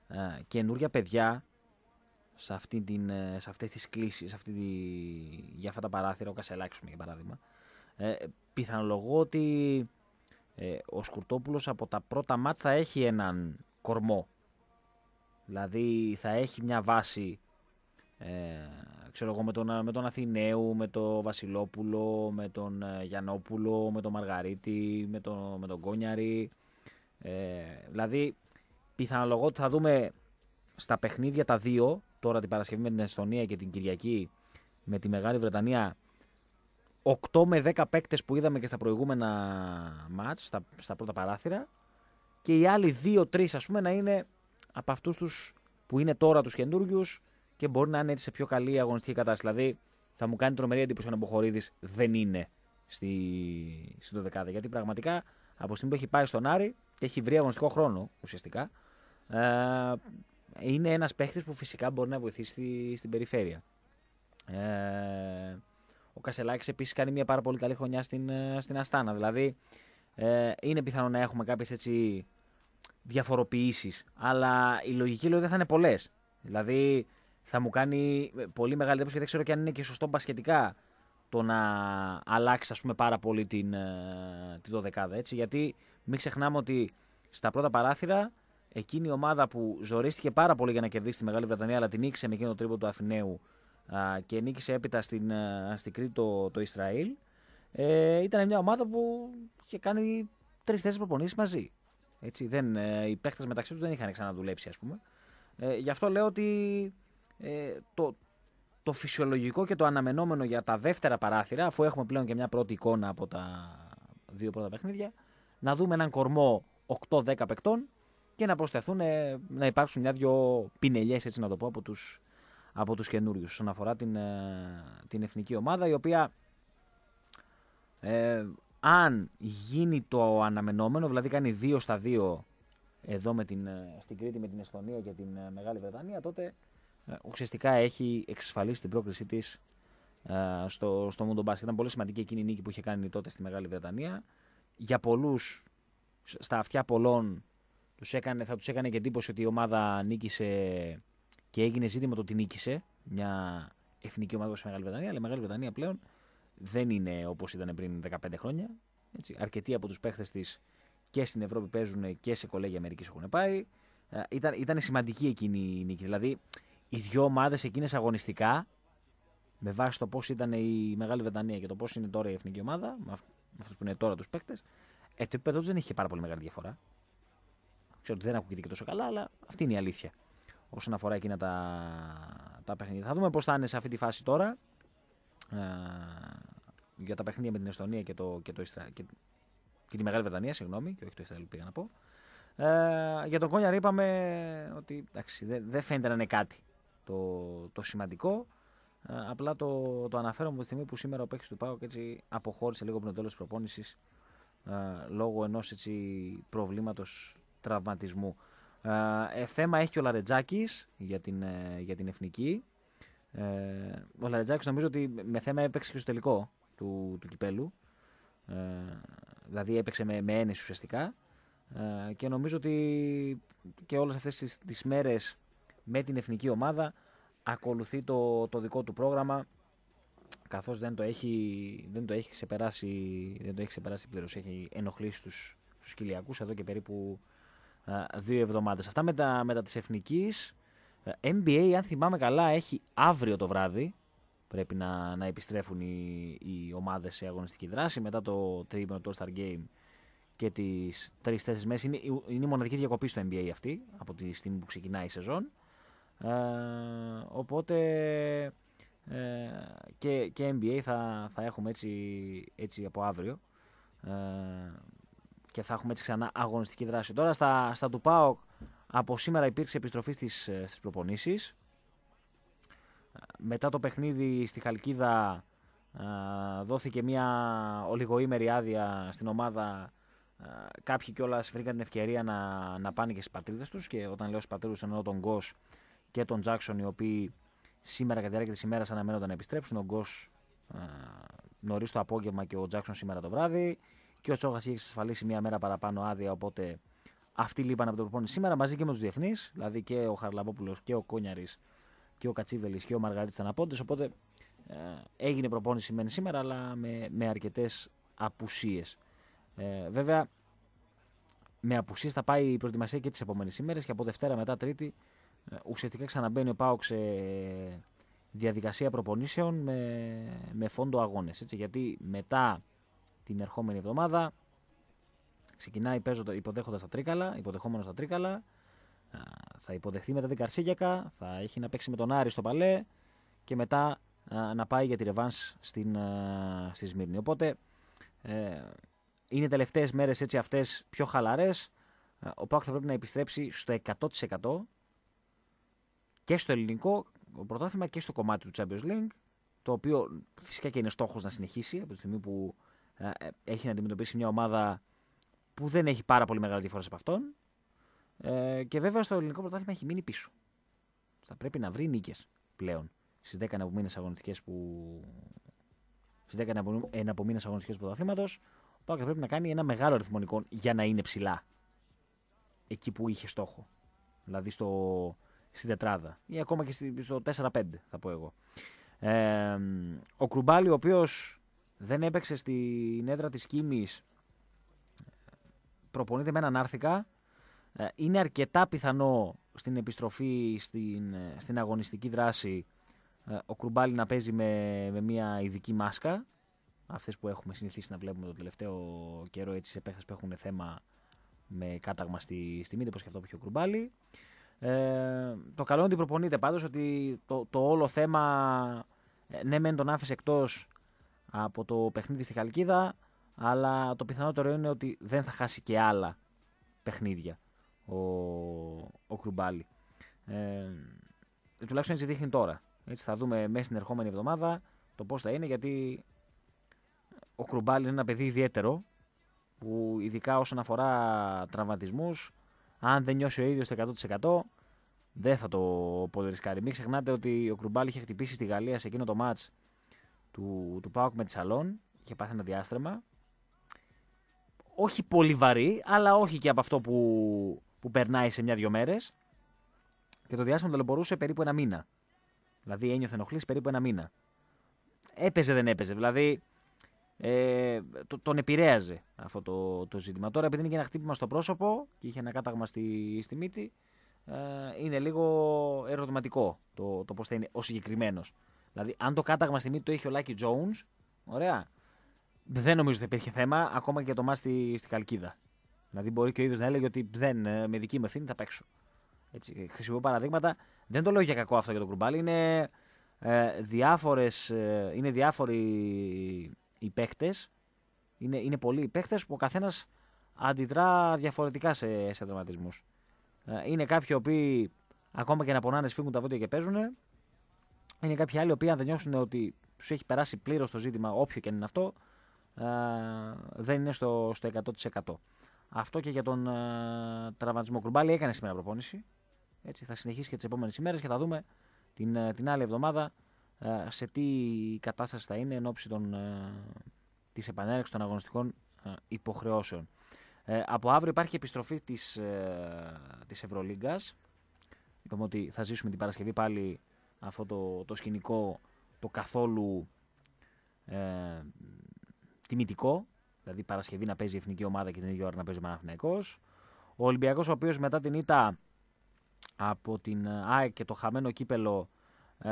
ε, καινούργια παιδιά σε, αυτή την, ε, σε αυτές τις κλήσεις, σε αυτή τη, για αυτά τα παράθυρα, ο Κασελάκης για παράδειγμα. Ε, πιθανολογώ ότι ε, ο Σκουρτόπουλος από τα πρώτα μάτς θα έχει έναν κορμό. Δηλαδή θα έχει μια βάση ε, ξέρω εγώ, με, τον, με τον Αθηναίου, με τον Βασιλόπουλο, με τον ε, γιανόπουλο, με τον Μαργαρίτη, με τον, με τον Κόνιαρη. δηλαδή πιθανολογώ ότι θα δούμε στα παιχνίδια τα δύο, τώρα την Παρασκευή με την Εσθονία και την Κυριακή με τη Μεγάλη Βρετανία, 8 με 10 παίκτες που είδαμε και στα προηγούμενα μάτ, στα, στα πρώτα παράθυρα. Και οι άλλοι 2-3 ας πούμε να είναι από αυτούς τους που είναι τώρα τους καινούριους και μπορεί να είναι σε πιο καλή αγωνιστική κατάσταση. Δηλαδή θα μου κάνει τρομερή εντύπωση αν ο Μποχορίδης δεν είναι στη, στη η Γιατί πραγματικά από στιγμή που έχει πάει στον Άρη και έχει βρει αγωνιστικό χρόνο ουσιαστικά, ε, είναι ένας παίκτης που φυσικά μπορεί να βοηθήσει στην περιφέρεια. Ε, ο Κασελάκης επίσης κάνει μια πάρα πολύ καλή χρονιά στην, ε, στην Αστάνα. Δηλαδή ε, είναι πιθανό να έχουμε κάποιες έτσι διαφοροποιήσεις. Αλλά η λογική λέω δεν θα είναι πολλές. Δηλαδή θα μου κάνει πολύ μεγάλη εντύπωση και δεν ξέρω και αν είναι και σωστό πασχετικά το να αλλάξεις ας πούμε, πάρα πολύ την, ε, την 12 έτσι, γιατί μην ξεχνάμε ότι στα πρώτα παράθυρα εκείνη η ομάδα που ζορίστηκε πάρα πολύ για να κερδίσει τη Μεγάλη Βρετανία αλλά την ήξερε με εκείνο το τρίπο του Αθηναίου και νίκησε έπειτα στην, στην Κρήτη το, το Ισραήλ. Ε, ήταν μια ομάδα που είχε κάνει τρει-τέσσερι προπονήσεις μαζί. Έτσι, δεν, ε, οι παίχτε μεταξύ τους δεν είχαν ξαναδουλέψει, ας πούμε. Ε, γι' αυτό λέω ότι ε, το, το φυσιολογικό και το αναμενόμενο για τα δεύτερα παράθυρα, αφού έχουμε πλέον και μια πρώτη εικόνα από τα δύο πρώτα παιχνίδια, να δούμε έναν κορμό 8-10 παικτών και να προσθεθούν, ε, να υπάρξουν μια-δυο πινελιές, έτσι να το πω, από τους από τους καινούριους όσον αφορά την, ε, την εθνική ομάδα η οποία ε, αν γίνει το αναμενόμενο, δηλαδή κάνει δύο στα δύο εδώ με την, ε, στην Κρήτη με την Εσθονία και την ε, Μεγάλη Βρετανία, τότε ουσιαστικά έχει εξασφαλίσει την πρόκλησή της στο, στο Μουντομπάς. Ήταν πολύ σημαντική εκείνη η νίκη που είχε κάνει τότε στη Μεγάλη Βρετανία. Για πολλούς, στα αυτιά πολλών, τους έκανε, θα τους έκανε και εντύπωση ότι η ομάδα νίκησε και έγινε ζήτημα το ότι νίκησε μια εθνική ομάδα όπως η Μεγάλη Βρετανία, αλλά η Μεγάλη Βρετανία πλέον δεν είναι όπως ήταν πριν 15 χρόνια. Έτσι. Αρκετοί από τους παίχτες της και στην Ευρώπη παίζουν και σε κολέγια Αμερικής έχουν πάει. Ε, ήταν, ήταν σημαντική εκείνη η νίκη. Δηλαδή, οι δύο ομάδες εκείνες αγωνιστικά, με βάση το πώς ήταν η Μεγάλη Βρετανία και το πώς είναι τώρα η εθνική ομάδα, με αυτούς που είναι τώρα τους παίκτε, ε, το επίπεδο δεν είχε πάρα πολύ μεγάλη διαφορά. Ξέρω ότι δεν ακούγεται και τόσο καλά, αλλά αυτή είναι η αλήθεια όσον αφορά εκείνα τα, τα παιχνίδια. Θα δούμε πώς θα είναι σε αυτή τη φάση τώρα ε, για τα παιχνίδια με την Εστονία και, το, και, το Ιστρα, και, και τη Μεγάλη Βρετανία, συγγνώμη, και όχι το Ισραήλ πήγα να πω. Ε, για τον Κόνιαρ είπαμε ότι δεν φαίνεται να είναι κάτι το, το σημαντικό. Ε, απλά το, το αναφέρω από τη στιγμή που σήμερα ο παίκτης του Πάου έτσι αποχώρησε λίγο πριν το τέλος της προπόνησης ε, λόγω ενός προβλήματος τραυματισμού. Ε, θέμα έχει και ο Λαρετζάκης για, την, ε, για την εθνική. Ε, ο Λαρετζάκης νομίζω ότι με θέμα έπαιξε και στο τελικό του, του κυπέλου. Ε, δηλαδή έπαιξε με, με ουσιαστικά. Ε, και νομίζω ότι και όλες αυτές τις, τις μέρες με την εθνική ομάδα ακολουθεί το, το δικό του πρόγραμμα καθώς δεν το έχει, δεν το έχει ξεπεράσει, δεν το έχει ξεπεράσει πλήρως. Έχει ενοχλήσει τους, τους εδώ και περίπου δύο εβδομάδες. Αυτά μετά τα, με ε, NBA, αν θυμάμαι καλά, έχει αύριο το βράδυ. Πρέπει να, να επιστρέφουν οι, οι ομάδες σε αγωνιστική δράση μετά το τρίμηνο του star Game και τις 3-4 μέρες. Είναι, η μοναδική διακοπή στο NBA αυτή από τη στιγμή που ξεκινάει η σεζόν. Ε, οπότε ε, και, και NBA θα, θα έχουμε έτσι, έτσι από αύριο. Ε, και θα έχουμε έτσι ξανά αγωνιστική δράση. Τώρα στα, στα του ΠΑΟΚ από σήμερα υπήρξε επιστροφή στις, ε, στις προπονήσεις. Ε, μετά το παιχνίδι στη Χαλκίδα ε, δόθηκε μια ολιγοήμερη άδεια στην ομάδα. Κάποιοι κιόλας βρήκαν την ευκαιρία να, να πάνε και στις πατρίδες τους. Και όταν λέω στις πατρίδες εννοώ τον Γκος και τον Τζάξον, οι οποίοι σήμερα κατά τη διάρκεια της ημέρας αναμένονταν να επιστρέψουν. Ο Γκος νωρίς το απόγευμα και ο Τζάξον σήμερα το βράδυ και ο Τσόχα είχε εξασφαλίσει μία μέρα παραπάνω άδεια. Οπότε αυτοί λείπαν από το προπόνηση σήμερα μαζί και με τους διεθνείς, δηλαδή και ο Χαρλαμπόπουλος και ο Κόνιαρης και ο Κατσίβελης και ο Μαργαρίτης Ταναπώντε. Οπότε ε, έγινε προπόνηση μεν σήμερα, αλλά με, με αρκετές απουσίες. Ε, βέβαια, με απουσίες θα πάει η προετοιμασία και τις επόμενες ημέρες και από Δευτέρα μετά Τρίτη ε, ουσιαστικά ξαναμπαίνει ο Πάοξ σε διαδικασία προπονήσεων με, με φόντο αγώνες. γιατί μετά την ερχόμενη εβδομάδα. Ξεκινάει υποδέχοντας τα Τρίκαλα, υποδεχόμενος τα Τρίκαλα. Θα υποδεχθεί μετά την Καρσίγιακα, θα έχει να παίξει με τον Άρη στο Παλέ και μετά να πάει για τη ρεβάνς στη Σμύρνη. Οπότε ε, είναι τελευταίες μέρες έτσι αυτές πιο χαλαρές. Ο Πάκ θα πρέπει να επιστρέψει στο 100% και στο ελληνικό πρωτάθλημα και στο κομμάτι του Champions League το οποίο φυσικά και είναι στόχος να συνεχίσει από τη στιγμή που ε, ε, έχει να αντιμετωπίσει μια ομάδα που δεν έχει πάρα πολύ μεγάλη διαφορά από αυτόν. Ε, και βέβαια στο ελληνικό πρωτάθλημα έχει μείνει πίσω. Θα πρέπει να βρει νίκες πλέον στις 10 εναπομείνε αγωνιστικές που. Στις 10 εναπομείνες αγωνιστικές πρωταθλήματος. Ο Πάκο θα πρέπει να κάνει ένα μεγάλο αριθμό νικών για να είναι ψηλά. Εκεί που είχε στόχο. Δηλαδή στο, στην τετράδα. Ή ακόμα και στο 4-5, θα πω εγώ. Ε, ο Κρουμπάλι, ο οποίος δεν έπαιξε στην έδρα της Κίμης προπονείται με έναν άρθικα. Ε, είναι αρκετά πιθανό στην επιστροφή στην, ε, στην αγωνιστική δράση ε, ο Κρουμπάλι να παίζει με, με μια ειδική μάσκα αυτές που έχουμε συνηθίσει να βλέπουμε το τελευταίο καιρό έτσι σε παίχτες που έχουν θέμα με κάταγμα στη, στη μύτη, όπως και αυτό που είχε ο Ε, το καλό είναι ότι προπονείται πάντως ότι το, το όλο θέμα ναι μεν τον άφησε εκτός από το παιχνίδι στη Χαλκίδα, αλλά το πιθανότερο είναι ότι δεν θα χάσει και άλλα παιχνίδια ο, ο Κρουμπάλη. Ε, τουλάχιστον έτσι δείχνει τώρα. Έτσι θα δούμε μέσα στην ερχόμενη εβδομάδα το πώς θα είναι, γιατί ο Κρουμπάλη είναι ένα παιδί ιδιαίτερο, που ειδικά όσον αφορά τραυματισμούς, αν δεν νιώσει ο ίδιος το 100%, δεν θα το ποδερισκάρει. Μην ξεχνάτε ότι ο Κρουμπάλ είχε χτυπήσει στη Γαλλία σε εκείνο το μάτς του, του Πάουκ με τη Σαλόν. Είχε πάθει ένα διάστρεμα. Όχι πολύ βαρύ, αλλά όχι και από αυτό που, που περνάει σε μια-δυο μέρες. Και το διάστημα ταλαιπωρούσε περίπου ένα μήνα. Δηλαδή ένιωθε ενοχλής περίπου ένα μήνα. Έπαιζε, δεν έπαιζε. Δηλαδή ε, το, τον επηρέαζε αυτό το, το ζήτημα. Τώρα, επειδή είναι και ένα χτύπημα στο πρόσωπο και είχε ένα κάταγμα στη, στη μύτη, ε, είναι λίγο ερωτηματικό το, το πώς θα είναι ο συγκεκριμένος Δηλαδή, αν το κάταγμα στη μύτη το είχε ο Λάκη Jones, ωραία, δεν νομίζω ότι υπήρχε θέμα ακόμα και για το μα στην Καλκίδα. Δηλαδή, μπορεί και ο ίδιος να έλεγε ότι δεν, ε, με δική μου ευθύνη θα παίξω. Έτσι, χρησιμοποιώ παραδείγματα. Δεν το λέω για κακό αυτό για τον κουμπάλι. Είναι, ε, διάφορες, ε, είναι διάφοροι οι παίκτες. Είναι, είναι πολλοί οι παίκτες που ο καθένας αντιδρά διαφορετικά σε, σε τραυματισμούς. Ε, είναι κάποιοι οποίοι ακόμα και να πονάνε, σφίγγουν τα βόντια και παίζουν. Είναι κάποιοι άλλοι που αν δεν νιώσουν ότι σου έχει περάσει πλήρως το ζήτημα, όποιο και αν είναι αυτό, ε, δεν είναι στο, στο 100%. Αυτό και για τον ε, τραυματισμό. Κρουμπάλη έκανε σήμερα προπόνηση. Έτσι, θα συνεχίσει και τις επόμενες ημέρες και θα δούμε την, ε, την άλλη εβδομάδα ε, σε τι κατάσταση θα είναι εν ώψη ε, της των αγωνιστικών ε, υποχρεώσεων. από αύριο υπάρχει επιστροφή της, της Ευρωλίγκας. Είπαμε ότι θα ζήσουμε την Παρασκευή πάλι αυτό το, το σκηνικό το καθόλου ε, τιμητικό. Δηλαδή Παρασκευή να παίζει η εθνική ομάδα και την ίδια ώρα να παίζει ο Παναθηναϊκός. Ο Ολυμπιακός ο οποίος μετά την ήττα από την ΑΕΚ και το χαμένο κύπελο ε,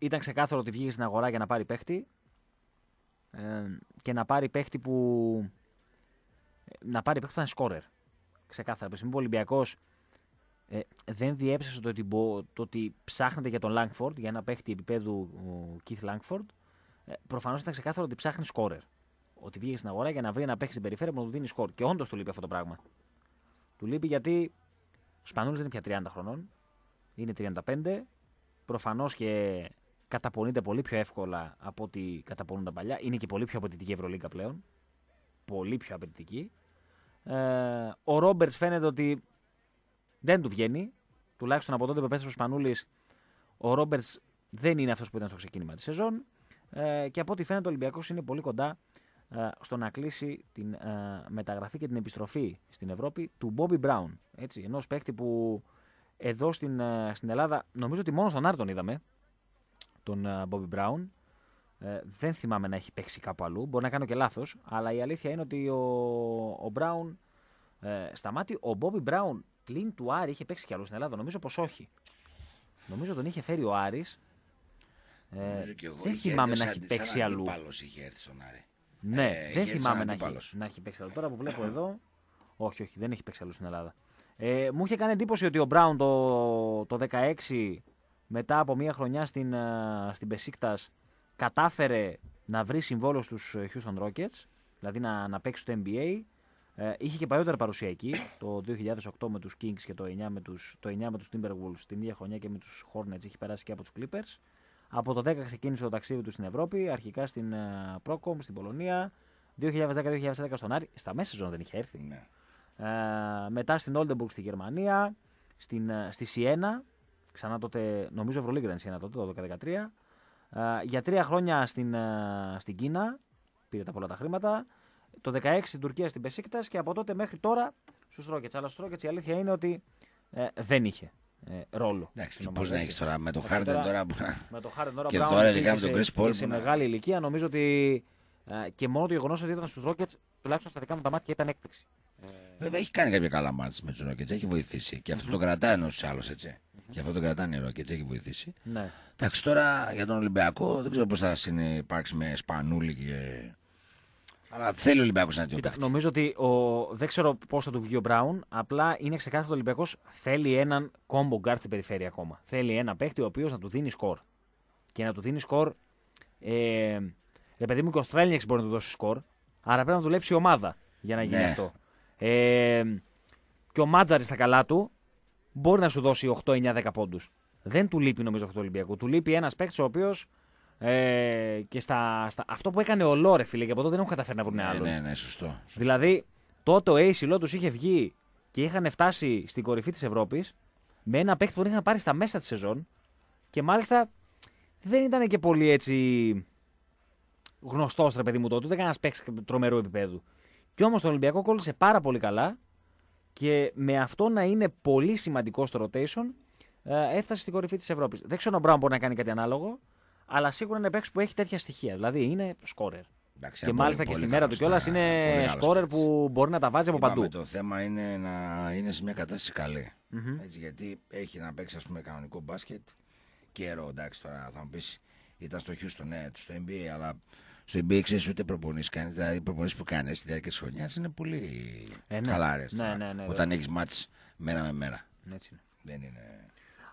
ήταν ξεκάθαρο ότι βγήκε στην αγορά για να πάρει παίχτη ε, και να πάρει παίχτη που να πάρει παίχτη που ήταν σκόρερ. Ξεκάθαρα. Από στιγμή ο Ολυμπιακός ε, δεν διέψευσε το, το ότι ψάχνετε για τον Λάγκφορντ, για ένα παίχτη επίπεδου Keith Λάγκφορντ. Ε, Προφανώς ήταν ξεκάθαρο ότι ψάχνει σκόρερ. Ότι βγήκε στην αγορά για να βρει ένα παίχτη στην περιφέρεια που να του δίνει σκόρ. Και όντως του λείπει αυτό το πράγμα. Του λείπει γιατί ο Σπανούλης δεν είναι πια 30 χρονών, είναι 35. Προφανώς και καταπονείται πολύ πιο εύκολα από ό,τι καταπονούν τα παλιά. Είναι και πολύ πιο απαιτητική Ευρωλίγκα πλέον. Πολύ πιο απαιτητική. Ε, ο Ρόμπερτ φαίνεται ότι δεν του βγαίνει. Τουλάχιστον από τότε που πέθανε ο Σπανούλης, ο Ρόμπερτ δεν είναι αυτός που ήταν στο ξεκίνημα της σεζόν. Ε, και από ό,τι φαίνεται ο Ολυμπιακός είναι πολύ κοντά ε, στο να κλείσει την ε, μεταγραφή και την επιστροφή στην Ευρώπη του Μπόμπι Μπράουν. Ενός παίκτη που εδώ στην, ε, στην Ελλάδα, νομίζω ότι μόνο στον Άρτον είδαμε, τον ε, Μπόμπι Μπράουν. Ε, δεν θυμάμαι να έχει παίξει κάπου αλλού. Μπορεί να κάνω και λάθος. Αλλά η αλήθεια είναι ότι ο, ο Μπράουν ε, ο Μπόμπι Μπράουν πλην του Άρη είχε παίξει κι αλλού στην Ελλάδα. Νομίζω πως όχι. Νομίζω τον είχε φέρει ο ε, Άρη. Ναι, ε, δεν θυμάμαι να έχει παίξει αλλού. είχε Ναι, δεν θυμάμαι να έχει, παίξει αλλού. Τώρα που βλέπω εδώ. Όχι, όχι, δεν έχει παίξει αλλού στην Ελλάδα. Ε, μου είχε κάνει εντύπωση ότι ο Μπράουν το, το 16 μετά από μια χρονιά στην, ε, στην Πεσίκτας κατάφερε να βρει συμβόλο στους ε, Houston Rockets, δηλαδή να, να παίξει στο NBA. Ε, είχε και παλιότερα παρουσία εκεί, το 2008 με τους Kings και το 9 με τους, το 9 με τους Timberwolves, την ίδια χρονιά και με τους Hornets, είχε περάσει και από τους Clippers. Από το 10 ξεκίνησε το ταξίδι του στην Ευρώπη, αρχικά στην uh, στην Πολωνία, 2010-2011 στον Άρη, στα μέσα ζώνη δεν είχε έρθει. Ναι. Ε, μετά στην Oldenburg στη Γερμανία, στην, στη Σιένα, ξανά τότε, νομίζω Ευρωλίγκα ήταν Σιένα τότε, το 2013. για τρία χρόνια στην, στην Κίνα, πήρε τα πολλά τα χρήματα το 16 στην Τουρκία στην Πεσίκτα και από τότε μέχρι τώρα στου Ρόκετ. Αλλά στου Ρόκετ η αλήθεια είναι ότι ε, δεν είχε ε, ρόλο. Εντάξει, πώς να έχεις τώρα με το Χάρντεν τώρα, που. Με το Χάρντεν τώρα που. Και τώρα ειδικά με τον Κρι Σε μεγάλη ηλικία νομίζω ότι ε, και μόνο το γεγονός ότι ήταν στους Ρόκετ, τουλάχιστον στα δικά μου τα μάτια ήταν έκπληξη. Ε, Βέβαια έχει κάνει κάποια καλά μάτια με τους Ρόκετ, έχει βοηθήσει. Και αυτό το κρατάει ο άλλος έτσι. Και αυτό τον κρατάνε οι έτσι έχει βοηθήσει. Ναι. Εντάξει, τώρα για τον Ολυμπιακό δεν ξέρω πώς θα συνεπάρξει με Σπανούλη και αλλά θέλει ο Ολυμπιακός να πάρει. Νομίζω ότι ο... δεν ξέρω πώς θα του βγει ο Μπράουν. Απλά είναι ξεκάθαρο ότι ο Ολυμπιακός θέλει έναν κόμπο γκάρτ στην περιφέρεια ακόμα. Θέλει ένα παίχτη ο οποίος να του δίνει σκορ. Και να του δίνει σκορ. Ε, ρε παιδί μου και ο Στρέλνιεξ μπορεί να του δώσει σκορ. Άρα πρέπει να δουλέψει η ομάδα για να γίνει ναι. αυτό. Ε, και ο Μάτζαρης στα καλά του μπορεί να σου δώσει 8, 9, 10 πόντους. Δεν του λείπει νομίζω αυτό το Ολυμπιακό. Του λείπει ένας παίχτης ο οποίος ε, και στα, στα, αυτό που έκανε ο Λόρε, φίλε, και από τότε δεν έχουν καταφέρει να βρουν άλλο. Ναι, ναι, ναι σωστό, σωστό. Δηλαδή, τότε ο Έισιλό του είχε βγει και είχαν φτάσει στην κορυφή της Ευρώπης με ένα παίκτη που τον είχαν πάρει στα μέσα της σεζόν και μάλιστα δεν ήταν και πολύ έτσι γνωστός ρε παιδί μου τότε, ούτε ένα παίκτης τρομερού επίπεδου. Κι όμως το Ολυμπιακό κόλλησε πάρα πολύ καλά και με αυτό να είναι πολύ σημαντικό στο rotation ε, έφτασε στην κορυφή της Ευρώπης. Δεν ξέρω αν ο Μπράουν μπορεί να κάνει κάτι ανάλογο αλλά σίγουρα είναι παίκτης που έχει τέτοια στοιχεία. Δηλαδή είναι σκόρερ. Εντάξει, και μάλιστα και στη μέρα του κιόλας ναι, είναι σκόρερ που μπορεί να τα βάζει από παντού. Το θέμα είναι να είναι σε μια κατάσταση καλή. Mm-hmm. Έτσι, γιατί έχει να παίξει ας πούμε, κανονικό μπάσκετ. Καιρό, εντάξει, τώρα θα μου πεις ήταν στο Houston, ναι, στο NBA, αλλά στο NBA ξέρεις ούτε προπονεί κάνεις. Δηλαδή, οι προπονεί που κάνεις στη διάρκεια της χρονιάς είναι πολύ ε, ναι. χαλάρες. Ναι, ναι, ναι, όταν έχεις μάτς μέρα με μέρα. Έτσι είναι. Δεν είναι...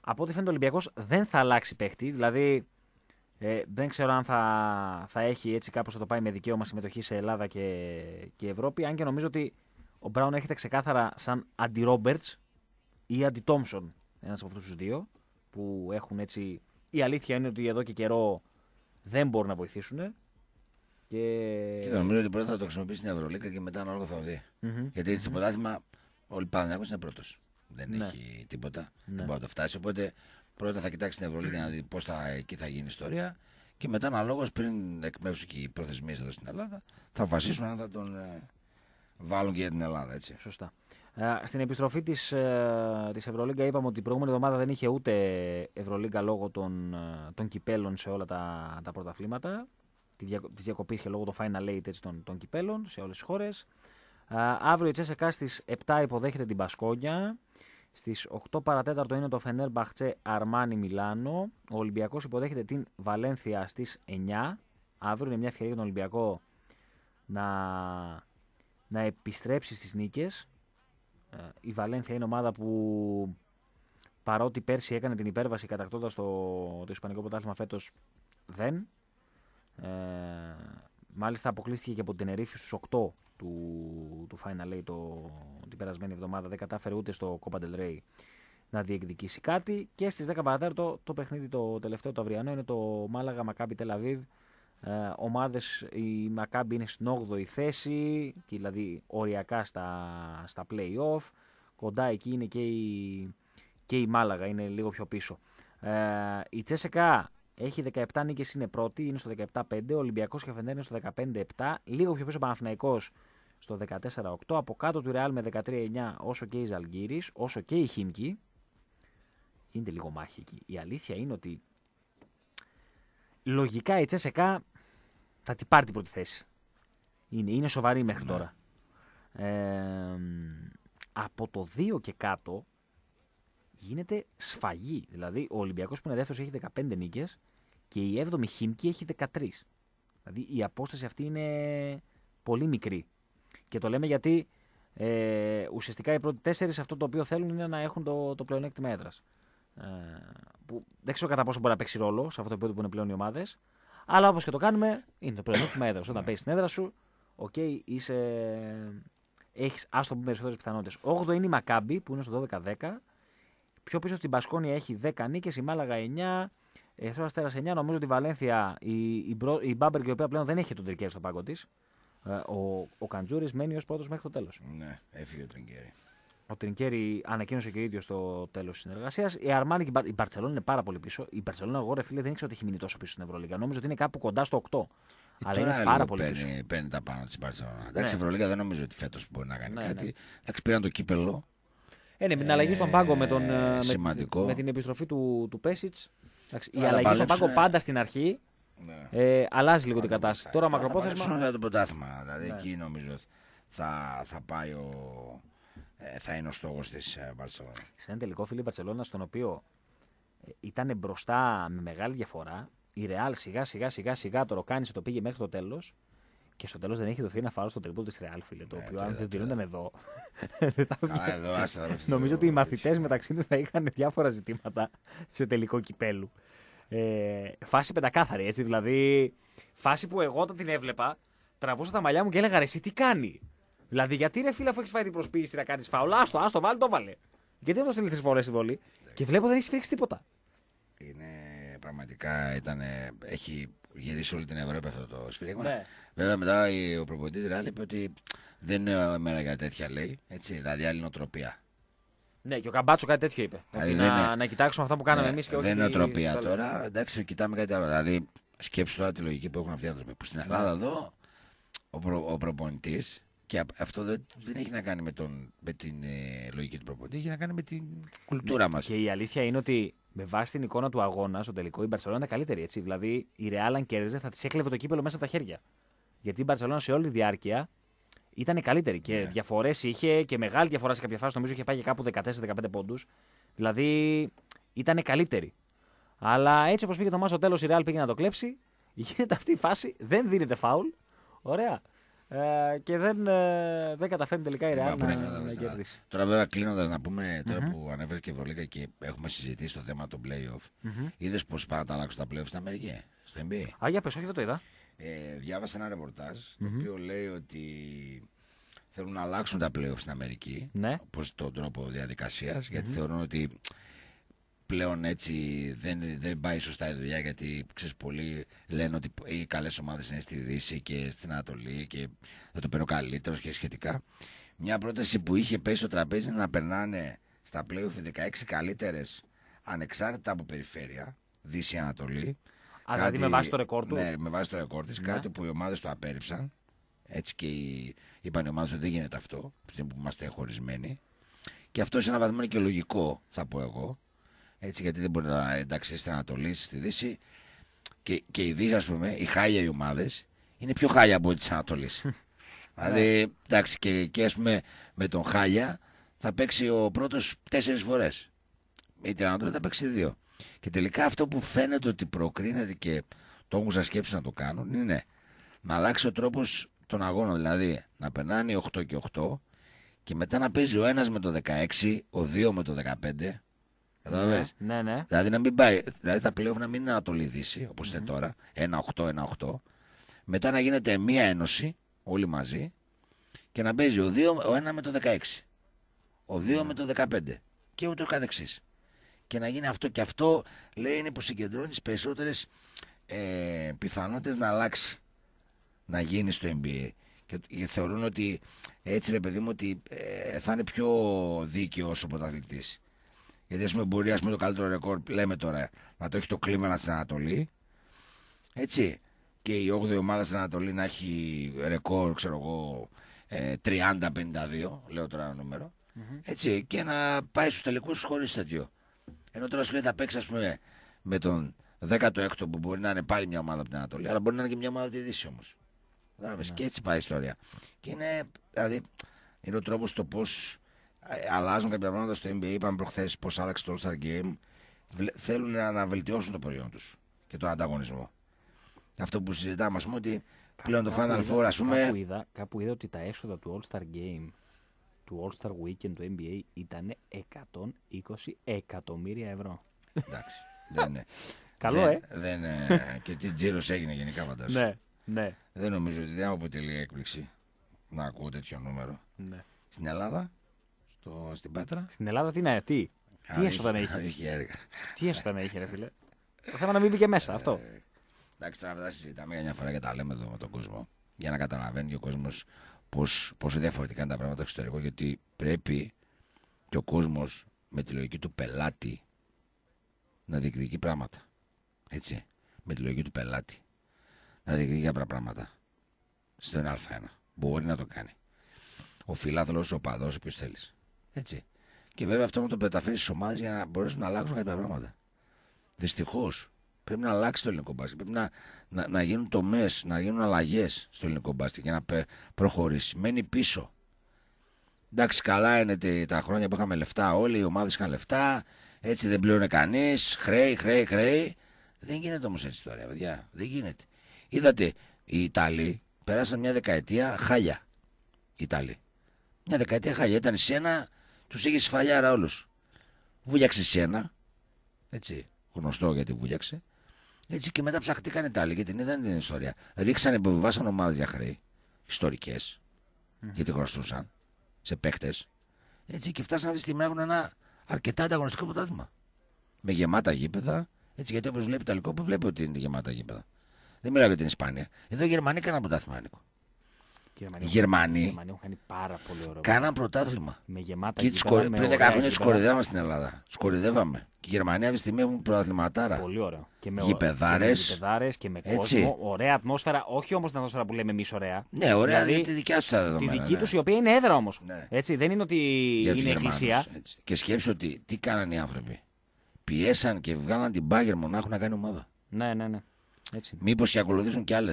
Από ό,τι φαίνεται ο Ολυμπιακός δεν θα αλλάξει παίχτη. Δηλαδή, ε, δεν ξέρω αν θα, θα έχει έτσι κάπως θα το πάει με δικαίωμα συμμετοχή σε Ελλάδα και, και Ευρώπη. Αν και νομίζω ότι ο Μπράουν έρχεται ξεκάθαρα σαν αντι-Ρόμπερτς ή αντι-Τόμσον. Ένας από αυτούς τους δύο που έχουν έτσι... Η αλήθεια αυτού του δυο που ότι εδώ και καιρό δεν μπορούν να βοηθήσουν. Και... νομίζω ότι πρώτα θα το χρησιμοποιήσει στην Ευρωλίκα και μετά ανάλογα θα δει. Γιατί στο mm-hmm. πρωτάθλημα ο Λιπάνιακο είναι πρώτος. Δεν ναι. έχει τίποτα. Ναι. Δεν μπορεί να το φτάσει. Οπότε Πρώτα θα κοιτάξεις την Ευρωλίγα να δεις πώς θα, εκεί θα γίνει η ιστορία. Και μετά, αναλόγως, πριν εκμεύσουν και οι προθεσμίες εδώ στην Ελλάδα, θα αποφασίσουν αν θα τον ε, βάλουν και για την Ελλάδα. Έτσι. Σωστά. Ε, στην επιστροφή της της, ε, της Ευρωλίγκα είπαμε ότι την προηγούμενη εβδομάδα δεν είχε ούτε Ευρωλίγκα λόγω των, ε, των κυπέλων σε όλα τα, τα πρωταθλήματα. Τη, διακοπής είχε λόγω το Final Eight έτσι, των, των κυπέλων σε όλες τις χώρες. Ε, αύριο η Τσέσσεκα στι 7 υποδέχεται την Πασκόνια. Στις 8 παρατέταρτο είναι το Φενέρ Μπαχτσέ Αρμάνι Μιλάνο. Ο ολυμπιακο υποδέχεται την Βαλένθια στις 9. Αύριο είναι μια ευκαιρία για τον Ολυμπιακό να, να επιστρέψει στις νίκες. Ε, η Βαλένθια είναι ομάδα που παρότι πέρσι έκανε την υπέρβαση κατακτώντας το, το Ισπανικό Πρωτάθλημα φέτος δεν. Ε, Μάλιστα αποκλείστηκε και από την Ερήφη στους 8 του, του Final Eight το, την περασμένη εβδομάδα. Δεν κατάφερε ούτε στο Copa del Rey να διεκδικήσει κάτι. Και στις 10 παρατέταρτο το παιχνίδι το τελευταίο το αυριανό είναι το Μάλαγα Μακάμπι Τελαβίβ. Ε, ομάδες, η Μακάμπι είναι στην 8η θέση, δηλαδή οριακά στα, στα play-off. Κοντά εκεί είναι και η, και η Μάλαγα, είναι λίγο πιο πίσω. Ε, η Τσέσεκα έχει 17 νίκες, είναι πρώτη, είναι στο 17-5. Ολυμπιακός και Φεντέρ είναι στο 15-7. Λίγο πιο πίσω ο Παναθυναϊκό στο 14-8. Από κάτω του Ρεάλ με 13-9, όσο και η Ζαλγκύρης, όσο και η Χίμκι. Γίνεται λίγο μάχη εκεί. Η αλήθεια είναι ότι λογικά η Τσέσεκα θα την πάρει την πρώτη θέση. Είναι, είναι σοβαρή μέχρι ναι. τώρα. Ε, από το 2 και κάτω γίνεται σφαγή. Δηλαδή, ο Ολυμπιακός που είναι δεύτερος έχει 15 νίκες και η 7η Χίμκι έχει 13. Δηλαδή, η απόσταση αυτή είναι πολύ μικρή. Και το λέμε γιατί ε, ουσιαστικά οι πρώτοι τέσσερις αυτό το οποίο θέλουν είναι να έχουν το, το πλεονέκτημα έδρας. Ε, που δεν ξέρω κατά πόσο μπορεί να παίξει ρόλο σε αυτό το επίπεδο που είναι πλέον οι ομάδες. Αλλά όπως και το κάνουμε, είναι το πλεονέκτημα έδρας. Όταν ναι. παίζεις την έδρα σου, οκ, okay, είσαι. Έχεις πούμε περισσότερες πιθανότητες. 8 είναι η Μακάμπη που είναι στο 12-10. Πιο πίσω στην Πασκόνια έχει 10 νίκες, η Μάλαγα 9. Εθνό Αστέρα 9, νομίζω ότι η Βαλένθια, η, η, Μπρο, η Μπάμπερ και η οποία πλέον δεν έχει τον Τρικέρι στο πάγκο της. Ε, ο, ο Καντζούρης μένει ως πρώτος μέχρι το τέλος. Ναι, έφυγε ο Τρικέρι. Ο Τρικέρι ανακοίνωσε και ο ίδιος το τέλος της συνεργασίας. Η Αρμάνικη, και η Μπαρσελόνη είναι πάρα πολύ πίσω. Η Μπαρσελόνη, εγώ ρε φίλε, δεν ήξερα ότι έχει μείνει τόσο πίσω στην Ευρωλίγα. Νομίζω ότι είναι κάπου κοντά στο 8. Ε, αλλά είναι πάρα πολύ παίρνει, πίσω. παίρνει τα πάνω της Μπαρσελόνα. Ναι. Εντάξει, ναι. Ευρωλίγα δεν νομίζω ότι φέτος μπορεί να κάνει ναι, κάτι. Ναι. Εντάξει, πήραν το κύπελο. Ε, ναι, με την αλλαγή στον πάγκο με, τον, ε, ε, με, με την επιστροφή του, του Πέσιτ. Η αλλαγή στον πάγκο πάντα στην αρχή ναι. ε, αλλάζει λίγο την κατάσταση. Τώρα μακροπρόθεσμα. Θα το πρωτάθλημα. Δηλαδή ναι. εκεί νομίζω θα, θα πάει ο. Ε, θα είναι ο στόχος της Βαρσελόνα. Σε ένα τελικό φίλο στον οποίο ήταν μπροστά με μεγάλη διαφορά, η Ρεάλ σιγά σιγά σιγά σιγά το ροκάνισε, το πήγε μέχρι το τέλος και στο τέλος δεν έχει δοθεί ένα φάρο στο τρίπολ τη Ρεάλ, φίλε. Το ναι, οποίο αν δεν τηρούνταν εδώ. δεν Νομίζω ότι οι μαθητές μεταξύ τους θα είχαν διάφορα ζητήματα σε τελικό κυπέλου. Ε, φάση πεντακάθαρη, έτσι. Δηλαδή, φάση που εγώ όταν την έβλεπα, τραβούσα τα μαλλιά μου και έλεγα εσύ τι κάνει. Δηλαδή, γιατί ρε φίλε, αφού έχεις φάει την προσποίηση να κάνεις φάουλα, άστο, άστο, βάλει, το βάλε. Γιατί δεν το στείλεις τρει φορέ η βολή. Ναι. Και βλέπω δεν έχεις φύγει τίποτα. Είναι πραγματικά, ήταν, έχει γυρίσει όλη την Ευρώπη αυτό το σφύριγμα. Ναι. Βέβαια μετά ο προπονητής ρεάλ είπε ότι δεν είναι μέρα για τέτοια λέει. Έτσι, δηλαδή άλλη νοοτροπία. Ναι, και ο Καμπάτσο κάτι τέτοιο είπε. Δηλαδή, να, είναι... να κοιτάξουμε αυτά που κάναμε ναι, εμείς και όχι. Δεν είναι νοοτροπία τώρα. Εντάξει, κοιτάμε κάτι άλλο. Δηλαδή, σκέψτε τώρα τη λογική που έχουν αυτοί οι άνθρωποι. Που στην Ελλάδα ναι. εδώ ο, προ, ο προπονητής και αυτό δεν, δεν, έχει να κάνει με, τον, με την ε, λογική του προπονητή, έχει να κάνει με την κουλτούρα ναι, μας. Και η αλήθεια είναι ότι με βάση την εικόνα του αγώνα στο τελικό, η Μπαρσελόνα ήταν καλύτερη. Έτσι. Δηλαδή η Ρεάλ, αν κέρδιζε, θα της έκλεβε το κύπελο μέσα από τα χέρια. Γιατί η Μπαρσελόνα σε όλη τη διάρκεια ήταν καλύτερη. Και ναι. διαφορές είχε και μεγάλη διαφορά σε κάποια φάση. Νομίζω είχε πάει και κάπου 14-15 πόντους. Δηλαδή ήταν καλύτερη. Αλλά έτσι όπως πήγε το Μάσο, τέλος, η Ρεάλ πήγε να το κλέψει. Γίνεται αυτή η φάση, δεν δίνεται φάουλ. Ωραία. Ε, και δεν, ε, δεν καταφέρνει τελικά η Ρεάλ να, κερδίσει. Τώρα, βέβαια, κλείνοντας να πούμε που ανέβηκε και η και έχουμε συζητήσει το θέμα των playoff, mm-hmm. είδες πώς πάνε να αλλάξουν τα playoff στην Αμερική, στο NBA. Α, για όχι, δεν το είδα. Ε, διάβασα ένα ρεπορτάζ το οποίο λέει ότι θέλουν να αλλάξουν τα playoff στην Αμερική ναι. τον τρόπο γιατί θεωρούν ότι πλέον έτσι δεν, δεν πάει σωστά η δουλειά γιατί ξέρεις πολλοί λένε ότι οι καλές ομάδες είναι στη Δύση και στην Ανατολή και θα το παίρνω καλύτερο και σχετικά. Μια πρόταση που είχε πέσει στο τραπέζι είναι να περνάνε στα playoff 16 καλύτερες ανεξάρτητα από περιφέρεια, Δύση Ανατολή. Α, δηλαδή με βάση το ρεκόρ τους. Ναι, με βάση το ρεκόρ της. ναι. κάτι που οι ομάδες το απέρριψαν. Έτσι και οι, είπαν οι ομάδες ότι δεν γίνεται αυτό, που είμαστε χωρισμένοι. Και αυτό σε ένα βαθμό είναι και λογικό, θα πω εγώ. Έτσι, γιατί δεν μπορεί να ενταξεί στην Ανατολής, στη Δύση. Και, και η Δύση, ας πούμε, οι χάλια οι ομάδες, είναι πιο χάλια από τη Ανατολή. δηλαδή, ναι. εντάξει, και, και ας πούμε με τον χάλια θα παίξει ο πρώτος τέσσερις φορές. Με την Ανατολή θα παίξει δύο. Και τελικά αυτό που φαίνεται ότι προκρίνεται και το έχουν σαν σκέψη να το κάνουν είναι να αλλάξει ο τρόπος των αγώνων. Δηλαδή να περνάνε 8 και 8 και μετά να παίζει ο ένας με το 16, ο 2 με το 15, ναι, ναι, ναι. Δηλαδή να μην πάει. Δηλαδή τα πλέον να μην είναι Ανατολή-Δύση όπως είναι τώρα. 1-8-1-8. Μετά να γίνεται μία ένωση όλοι μαζί και να παίζει ο 1 με το 16. Ο 2 ναι. με το 15. Και ούτω καθεξής. Και να γίνει αυτό και αυτό λέει είναι που συγκεντρώνεις τι περισσότερες ε, πιθανότητες να αλλάξει. Να γίνει στο NBA. Και θεωρούν ότι έτσι ρε παιδί μου ότι ε, θα είναι πιο δίκαιος ο πρωταθλητής. Γιατί ας πούμε μπορεί το καλύτερο ρεκόρ, λέμε τώρα, να το έχει το κλίμα στην Ανατολή. Έτσι. Και η 8η ομάδα στην Ανατολή να έχει ρεκόρ, ξέρω εγώ, 30-52, ε, λέω τώρα ένα Έτσι. Και να πάει στους τελικούς χωρίς τέτοιο. Ενώ τώρα σου λέει θα παίξει, ας πούμε, με τον 16ο που μπορεί να είναι πάλι μια ομάδα από την Ανατολή, αλλά μπορεί να είναι και μια ομάδα από τη Δύση όμως. -hmm. Ναι. Και έτσι πάει η ιστορία. Και είναι, δηλαδή, είναι ο τρόπος το πώς ε, αλλάζουν κάποια πράγματα στο NBA. Είπαμε προχθές πώ άλλαξε το All Star Game. Θέλουν να βελτιώσουν το προϊόν τους και τον ανταγωνισμό. Αυτό που συζητάμε, ας πούμε, ότι πλέον το Final Four, ας πούμε. Κάπου είδα, ότι τα έσοδα του All Star Game, του All Star Weekend του NBA ήταν 120 εκατομμύρια ευρώ. Εντάξει. δεν είναι. Καλό, δεν, ε. και τι τζίρος έγινε γενικά, φαντάζομαι. ναι, ναι. Δεν νομίζω ότι δεν αποτελεί έκπληξη να ακούω τέτοιο νούμερο. Ναι. Στην Ελλάδα στο, στην Πέτρα. Στην Ελλάδα τι να τι. τι έσοδα να είχε. έργα. Τι έσοδα να είχε, ρε φίλε. Το θέμα να μην μπήκε μέσα αυτό. Ε, εντάξει, τώρα θα συζητάμε για μια φορά και τα λέμε εδώ με τον κόσμο. Για να καταλαβαίνει ο κόσμος πόσο διαφορετικά είναι τα πράγματα στο εξωτερικό. Γιατί πρέπει και ο κόσμος με τη λογική του πελάτη να διεκδικεί πράγματα. Έτσι. Με τη λογική του πελάτη. Να διεκδικεί απλά πράγματα. Στον Α1. Μπορεί να το κάνει. Ο φιλάθλος, ο παδός, όποιο θέλεις. Έτσι. Και βέβαια αυτό να το μεταφέρει στις ομάδες για να μπορέσουν να αλλάξουν κάποια πράγματα. Δυστυχώς. Πρέπει να αλλάξει το ελληνικό μπάσκετ. Πρέπει να, να, να γίνουν τομές, να γίνουν αλλαγές στο ελληνικό μπάσκετ για να προχωρήσει. Μένει πίσω. Εντάξει, καλά είναι τα χρόνια που είχαμε λεφτά. Όλοι οι ομάδες είχαν λεφτά. Έτσι δεν πλήρωνε κανείς. Χρέη, χρέη, χρέη. Δεν γίνεται όμως έτσι τώρα, παιδιά. Δεν γίνεται. Είδατε, οι Ιταλοί περάσαν μια δεκαετία χάλια. Ιταλοί. Μια δεκαετία χάλια. Ήταν σε ένα τους είχε σφαλιάρα όλους. Βούλιαξε σένα. Έτσι. Γνωστό γιατί βούλιαξε. Έτσι και μετά ψαχτήκαν τα Ιταλοί γιατί την είδαν την ιστορία. Ρίξανε, υποβιβάσαν ομάδες για χρέη. Ιστορικές. Γιατί γνωστούσαν. Σε παίκτες. Έτσι και φτάσανε αυτή τη στιγμή να έχουν ένα αρκετά ανταγωνιστικό ποτάθλημα. Με γεμάτα γήπεδα. Έτσι, γιατί όπως βλέπει Ιταλικό που βλέπει ότι είναι γεμάτα γήπεδα. Δεν μιλάω για την Ισπανία. Εδώ οι Γερμανοί έκαναν ποτάθμανικο. Οι Γερμανοί κάναν πρωτάθλημα. Με γεμάτα και με πριν 10 χρόνια τους κορυδεύαμε στην Ελλάδα. Τους κορυδεύαμε. Και η Γερμανία αυτή τη στιγμή έχουν πρωταθληματάρα. Πολύ ωραίο. Και με γηπεδάρες. Και με, κόσμο. Ωραία ατμόσφαιρα. Όχι όμως την ατμόσφαιρα που λέμε εμείς ωραία. Ναι, ωραία δηλαδή, είναι τη δικιά τους τα δεδομένα. Τη δική ναι. τους η οποία είναι έδρα όμως. Ναι. Έτσι, δεν είναι ότι Για είναι εκκλησία. Και σκέψω ότι τι κάνανε οι άνθρωποι. Πιέσαν και βγάλαν την μπάγκερ μονάχου να κάνει ομάδα. Ναι, ναι, ναι. Μήπως και ακολουθήσουν και άλλες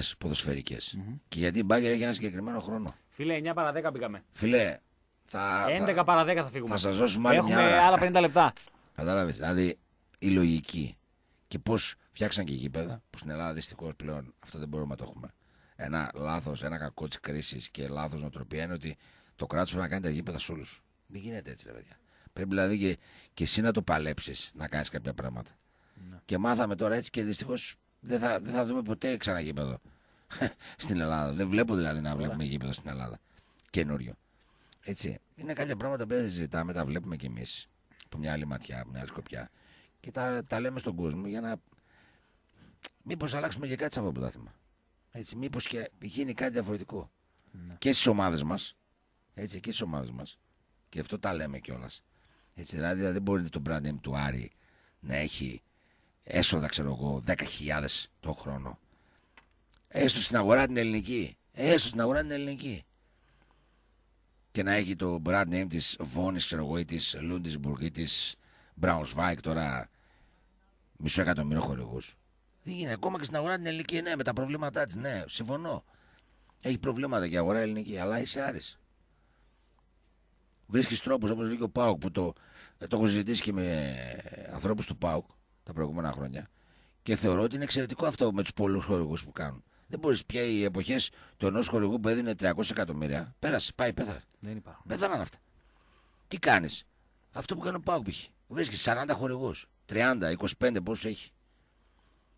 Και γιατί η Μπάγκερ έχει ένα συγκεκριμένο χρόνο. Φίλε, 9 παρα 10 πήγαμε. Φίλε, θα. 11 θα... παρα 10 θα φύγουμε. Θα σας δώσουμε άλλη Έχουμε μια άλλα 50 λεπτά. Κατάλαβες. Δηλαδή η λογική και πώς φτιάξαν και γήπεδα που στην Ελλάδα δυστυχώς πλέον αυτό δεν μπορούμε να το έχουμε. Ένα λάθος, ένα κακό της κρίσης και λάθος νοοτροπία είναι ότι το κράτος πρέπει να κάνει τα γήπεδα σε όλους. Μην γίνεται έτσι, ρε παιδιά. Πρέπει δηλαδή και, και εσύ να το παλέψεις να κάνεις κάποια πράγματα. Ναι. Και μάθαμε τώρα έτσι και δυστυχώς δεν θα, θα δούμε ποτέ ξανά γήπεδο στην Ελλάδα. Δεν βλέπω δηλαδή να βλέπουμε γήπεδο στην Ελλάδα. Καινούριο. Έτσι. Είναι κάποια πράγματα που δεν συζητάμε, τα βλέπουμε κι εμείς από μια άλλη ματιά, από μια άλλη σκοπιά. Και τα, τα λέμε στον κόσμο για να. Μήπως αλλάξουμε και κάτι σε αυτό το πρωτάθλημα. Έτσι. Μήπως και γίνει κάτι διαφορετικό. Ναι. Και στις ομάδες μας. Έτσι. Και στις ομάδες μας. Και αυτό τα λέμε κιόλας. Έτσι. Δηλαδή, δεν μπορεί το brand name του Άρη να έχει έσοδα, ξέρω εγώ, 10.000 το χρόνο. Έστω ε, στην αγορά την ελληνική. Έστω ε, στην αγορά την ελληνική. Και να έχει το brand name της Βόνης, ξέρω εγώ, ή της Λούντισμπουργκ ή της Μπράουνσβάικ τώρα μισό εκατομμύριο χορηγούς. Δεν γίνεται. Ακόμα και στην αγορά την ελληνική, ναι, με τα προβλήματά της, ναι, συμφωνώ. Έχει προβλήματα και η αγορά ελληνική, αλλά είσαι άρης. Βρίσκεις τρόπους, όπως βρήκε ο Πάουκ, που το, ε, το έχω συζητήσει και με ανθρώπους του Πάουκ, τα προηγούμενα χρόνια. Και θεωρώ ότι είναι εξαιρετικό αυτό με τους πολλούς χορηγούς που κάνουν. Δεν μπορείς πια οι εποχές του ενός χορηγού που έδινε 300 εκατομμύρια. Πέρασε, πάει, πέθανε. Δεν υπάρχουν. Πέθαναν αυτά. Τι κάνεις. Αυτό που κάνει ο Πάουκ π.χ. Βρίσκεις 40 χορηγού. 30, 25 πόσους έχει.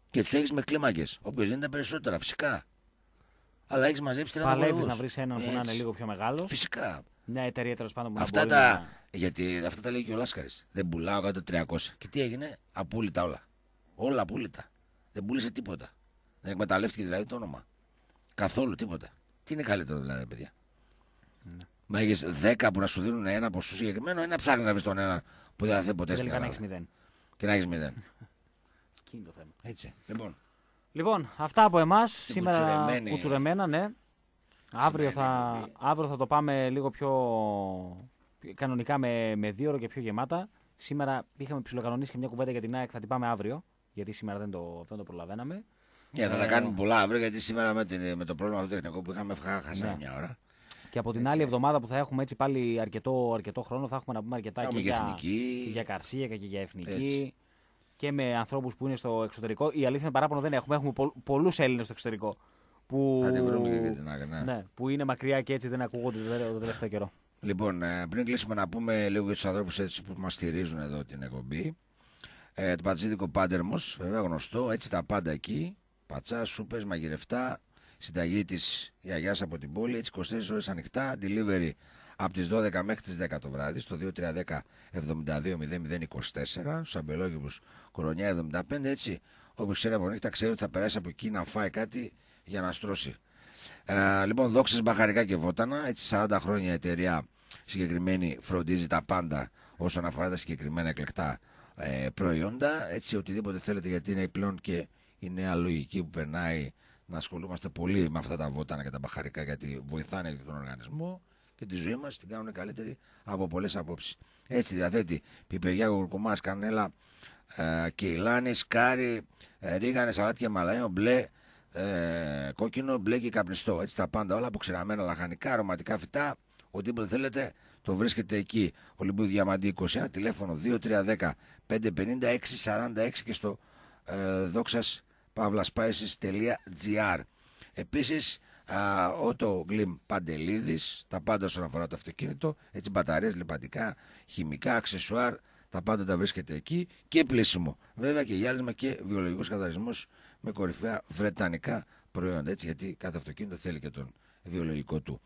Και του έχει με κλίμακες. Όποιος είναι τα περισσότερα, φυσικά. Αλλά έχεις μαζέψει 30 χορηγού. Παλεύει να βρεις έναν που να είναι λίγο πιο μεγάλος. Φυσικά. Μια ναι, εταιρεία τέλος πάντων που αυτά να τα... Να... Γιατί αυτά τα λέει και ο Λάσκαρης. Δεν πουλάω κάτω 300. Και τι έγινε, απόλυτα όλα. Όλα απόλυτα. Δεν πούλησε τίποτα. Δεν εκμεταλλεύτηκε δηλαδή το όνομα. Καθόλου τίποτα. Τι είναι καλύτερο δηλαδή, παιδιά. Ναι. Μα έχεις 10 που να σου δίνουν ένα ποσό συγκεκριμένο, ένα ψάχνεις να βρεις τον ένα που δεν θα θέλει ποτέ στην Ελλάδα. Και να έχεις 0. είναι το θέμα. Έτσι. Λοιπόν. Λοιπόν, αυτά από εμάς σήμερα. Κουτσουρεμένα, ναι. Αύριο θα, θα το πάμε λίγο πιο κανονικά με, με δύο ώρα και πιο γεμάτα. Σήμερα είχαμε ψηλοκανονίσει και μια κουβέντα για την ΑΕΚ, θα την πάμε αύριο. Γιατί σήμερα δεν το, δεν το προλαβαίναμε. Ναι, θα τα ε, κάνουμε πολλά αύριο, γιατί σήμερα με, με το πρόβλημα του τεχνικού που είχαμε, χάσαμε ναι. μια ώρα. Και από την άλλη εβδομάδα που θα έχουμε έτσι πάλι αρκετό, αρκετό χρόνο, θα έχουμε να πούμε αρκετά και, για, και Καρσία και για Εθνική. Και με ανθρώπους που είναι στο εξωτερικό. Η αλήθεια είναι παράπονο δεν έχουμε. Έχουμε πολλούς Έλληνες στο εξωτερικό. Που... Ναι. ναι. που είναι μακριά και έτσι δεν ακούγονται το τελευταίο καιρό. Λοιπόν, ε, πριν κλείσουμε να πούμε λίγο για τους ανθρώπους που μας στηρίζουν εδώ την εκπομπή. Ε, το πατζίδικο πάντερμος, βέβαια γνωστό, έτσι τα πάντα εκεί. Πατσά, σούπες, μαγειρευτά, συνταγή της γιαγιάς από την πόλη, έτσι 24 ώρες ανοιχτά, delivery από τις 12 μέχρι τις 10 το βράδυ στο 2310-72-0024 στου αμπελόγιμους κορονιά 75 έτσι όποιος ξέρει από νύχτα ξέρει ότι θα περάσει από εκεί να φάει κάτι για να στρώσει. Ε, λοιπόν, δόξες μπαχαρικά και βότανα. Έτσι, 40 χρόνια η εταιρεία συγκεκριμένη φροντίζει τα πάντα όσον αφορά τα συγκεκριμένα εκλεκτά ε, προϊόντα. Έτσι, οτιδήποτε θέλετε, γιατί είναι πλέον και η νέα λογική που περνάει να ασχολούμαστε πολύ με αυτά τα βότανα και τα μπαχαρικά, γιατί βοηθάνε και τον οργανισμό και τη ζωή μας την κάνουν καλύτερη από πολλές απόψεις. Έτσι διαθέτει δηλαδή, πιπεριά, κουρκουμάς, κανέλα, ε, κεϊλάνη, σκάρι, ε, ρίγανες, σαλάτι και μαλαίο, μπλε ε, κόκκινο, μπλε και καπνιστό. Έτσι τα πάντα όλα αποξηραμένα λαχανικά, αρωματικά φυτά, οτιδήποτε θέλετε το βρίσκεται εκεί. Ολυμπού Διαμαντή 21, τηλέφωνο 2310 550 646 και στο ε, δόξας Επίσης, Ότο Γκλιμ Παντελίδης, τα πάντα όσον αφορά το αυτοκίνητο, έτσι μπαταρίες, λιπαντικά, χημικά, αξεσουάρ, τα πάντα τα βρίσκεται εκεί και πλήσιμο. Βέβαια και γυάλισμα και βιολογικός καθαρισμός με κορυφαία βρετανικά προϊόντα. Έτσι, γιατί κάθε αυτοκίνητο θέλει και τον βιολογικό του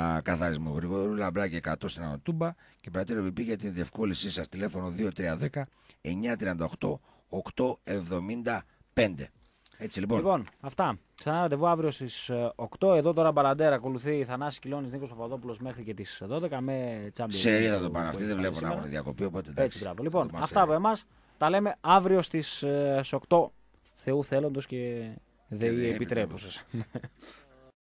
α, καθαρισμό. Γρηγορού Λαμπράκη 100 στην Ανοτούμπα και πρατήριο BP για την διευκόλυνσή σας. Τηλέφωνο 2310 938 875. Έτσι λοιπόν. Λοιπόν, αυτά. Ξανά ραντεβού αύριο στις 8. Ε, Εδώ τώρα παραντέρα ακολουθεί η Θανάση Κιλώνη Νίκος Παπαδόπουλος μέχρι και τις 12 με τσάμπι. ρίδα το πάνω. αυτή, δεν βλέπω να έχουν διακοπή. Οπότε, Έτσι, Λοιπόν, αυτά από εμάς. Τα λέμε αύριο στις 8 ε, Θεού θέλοντος και δεν ε, επιτρέπουσας.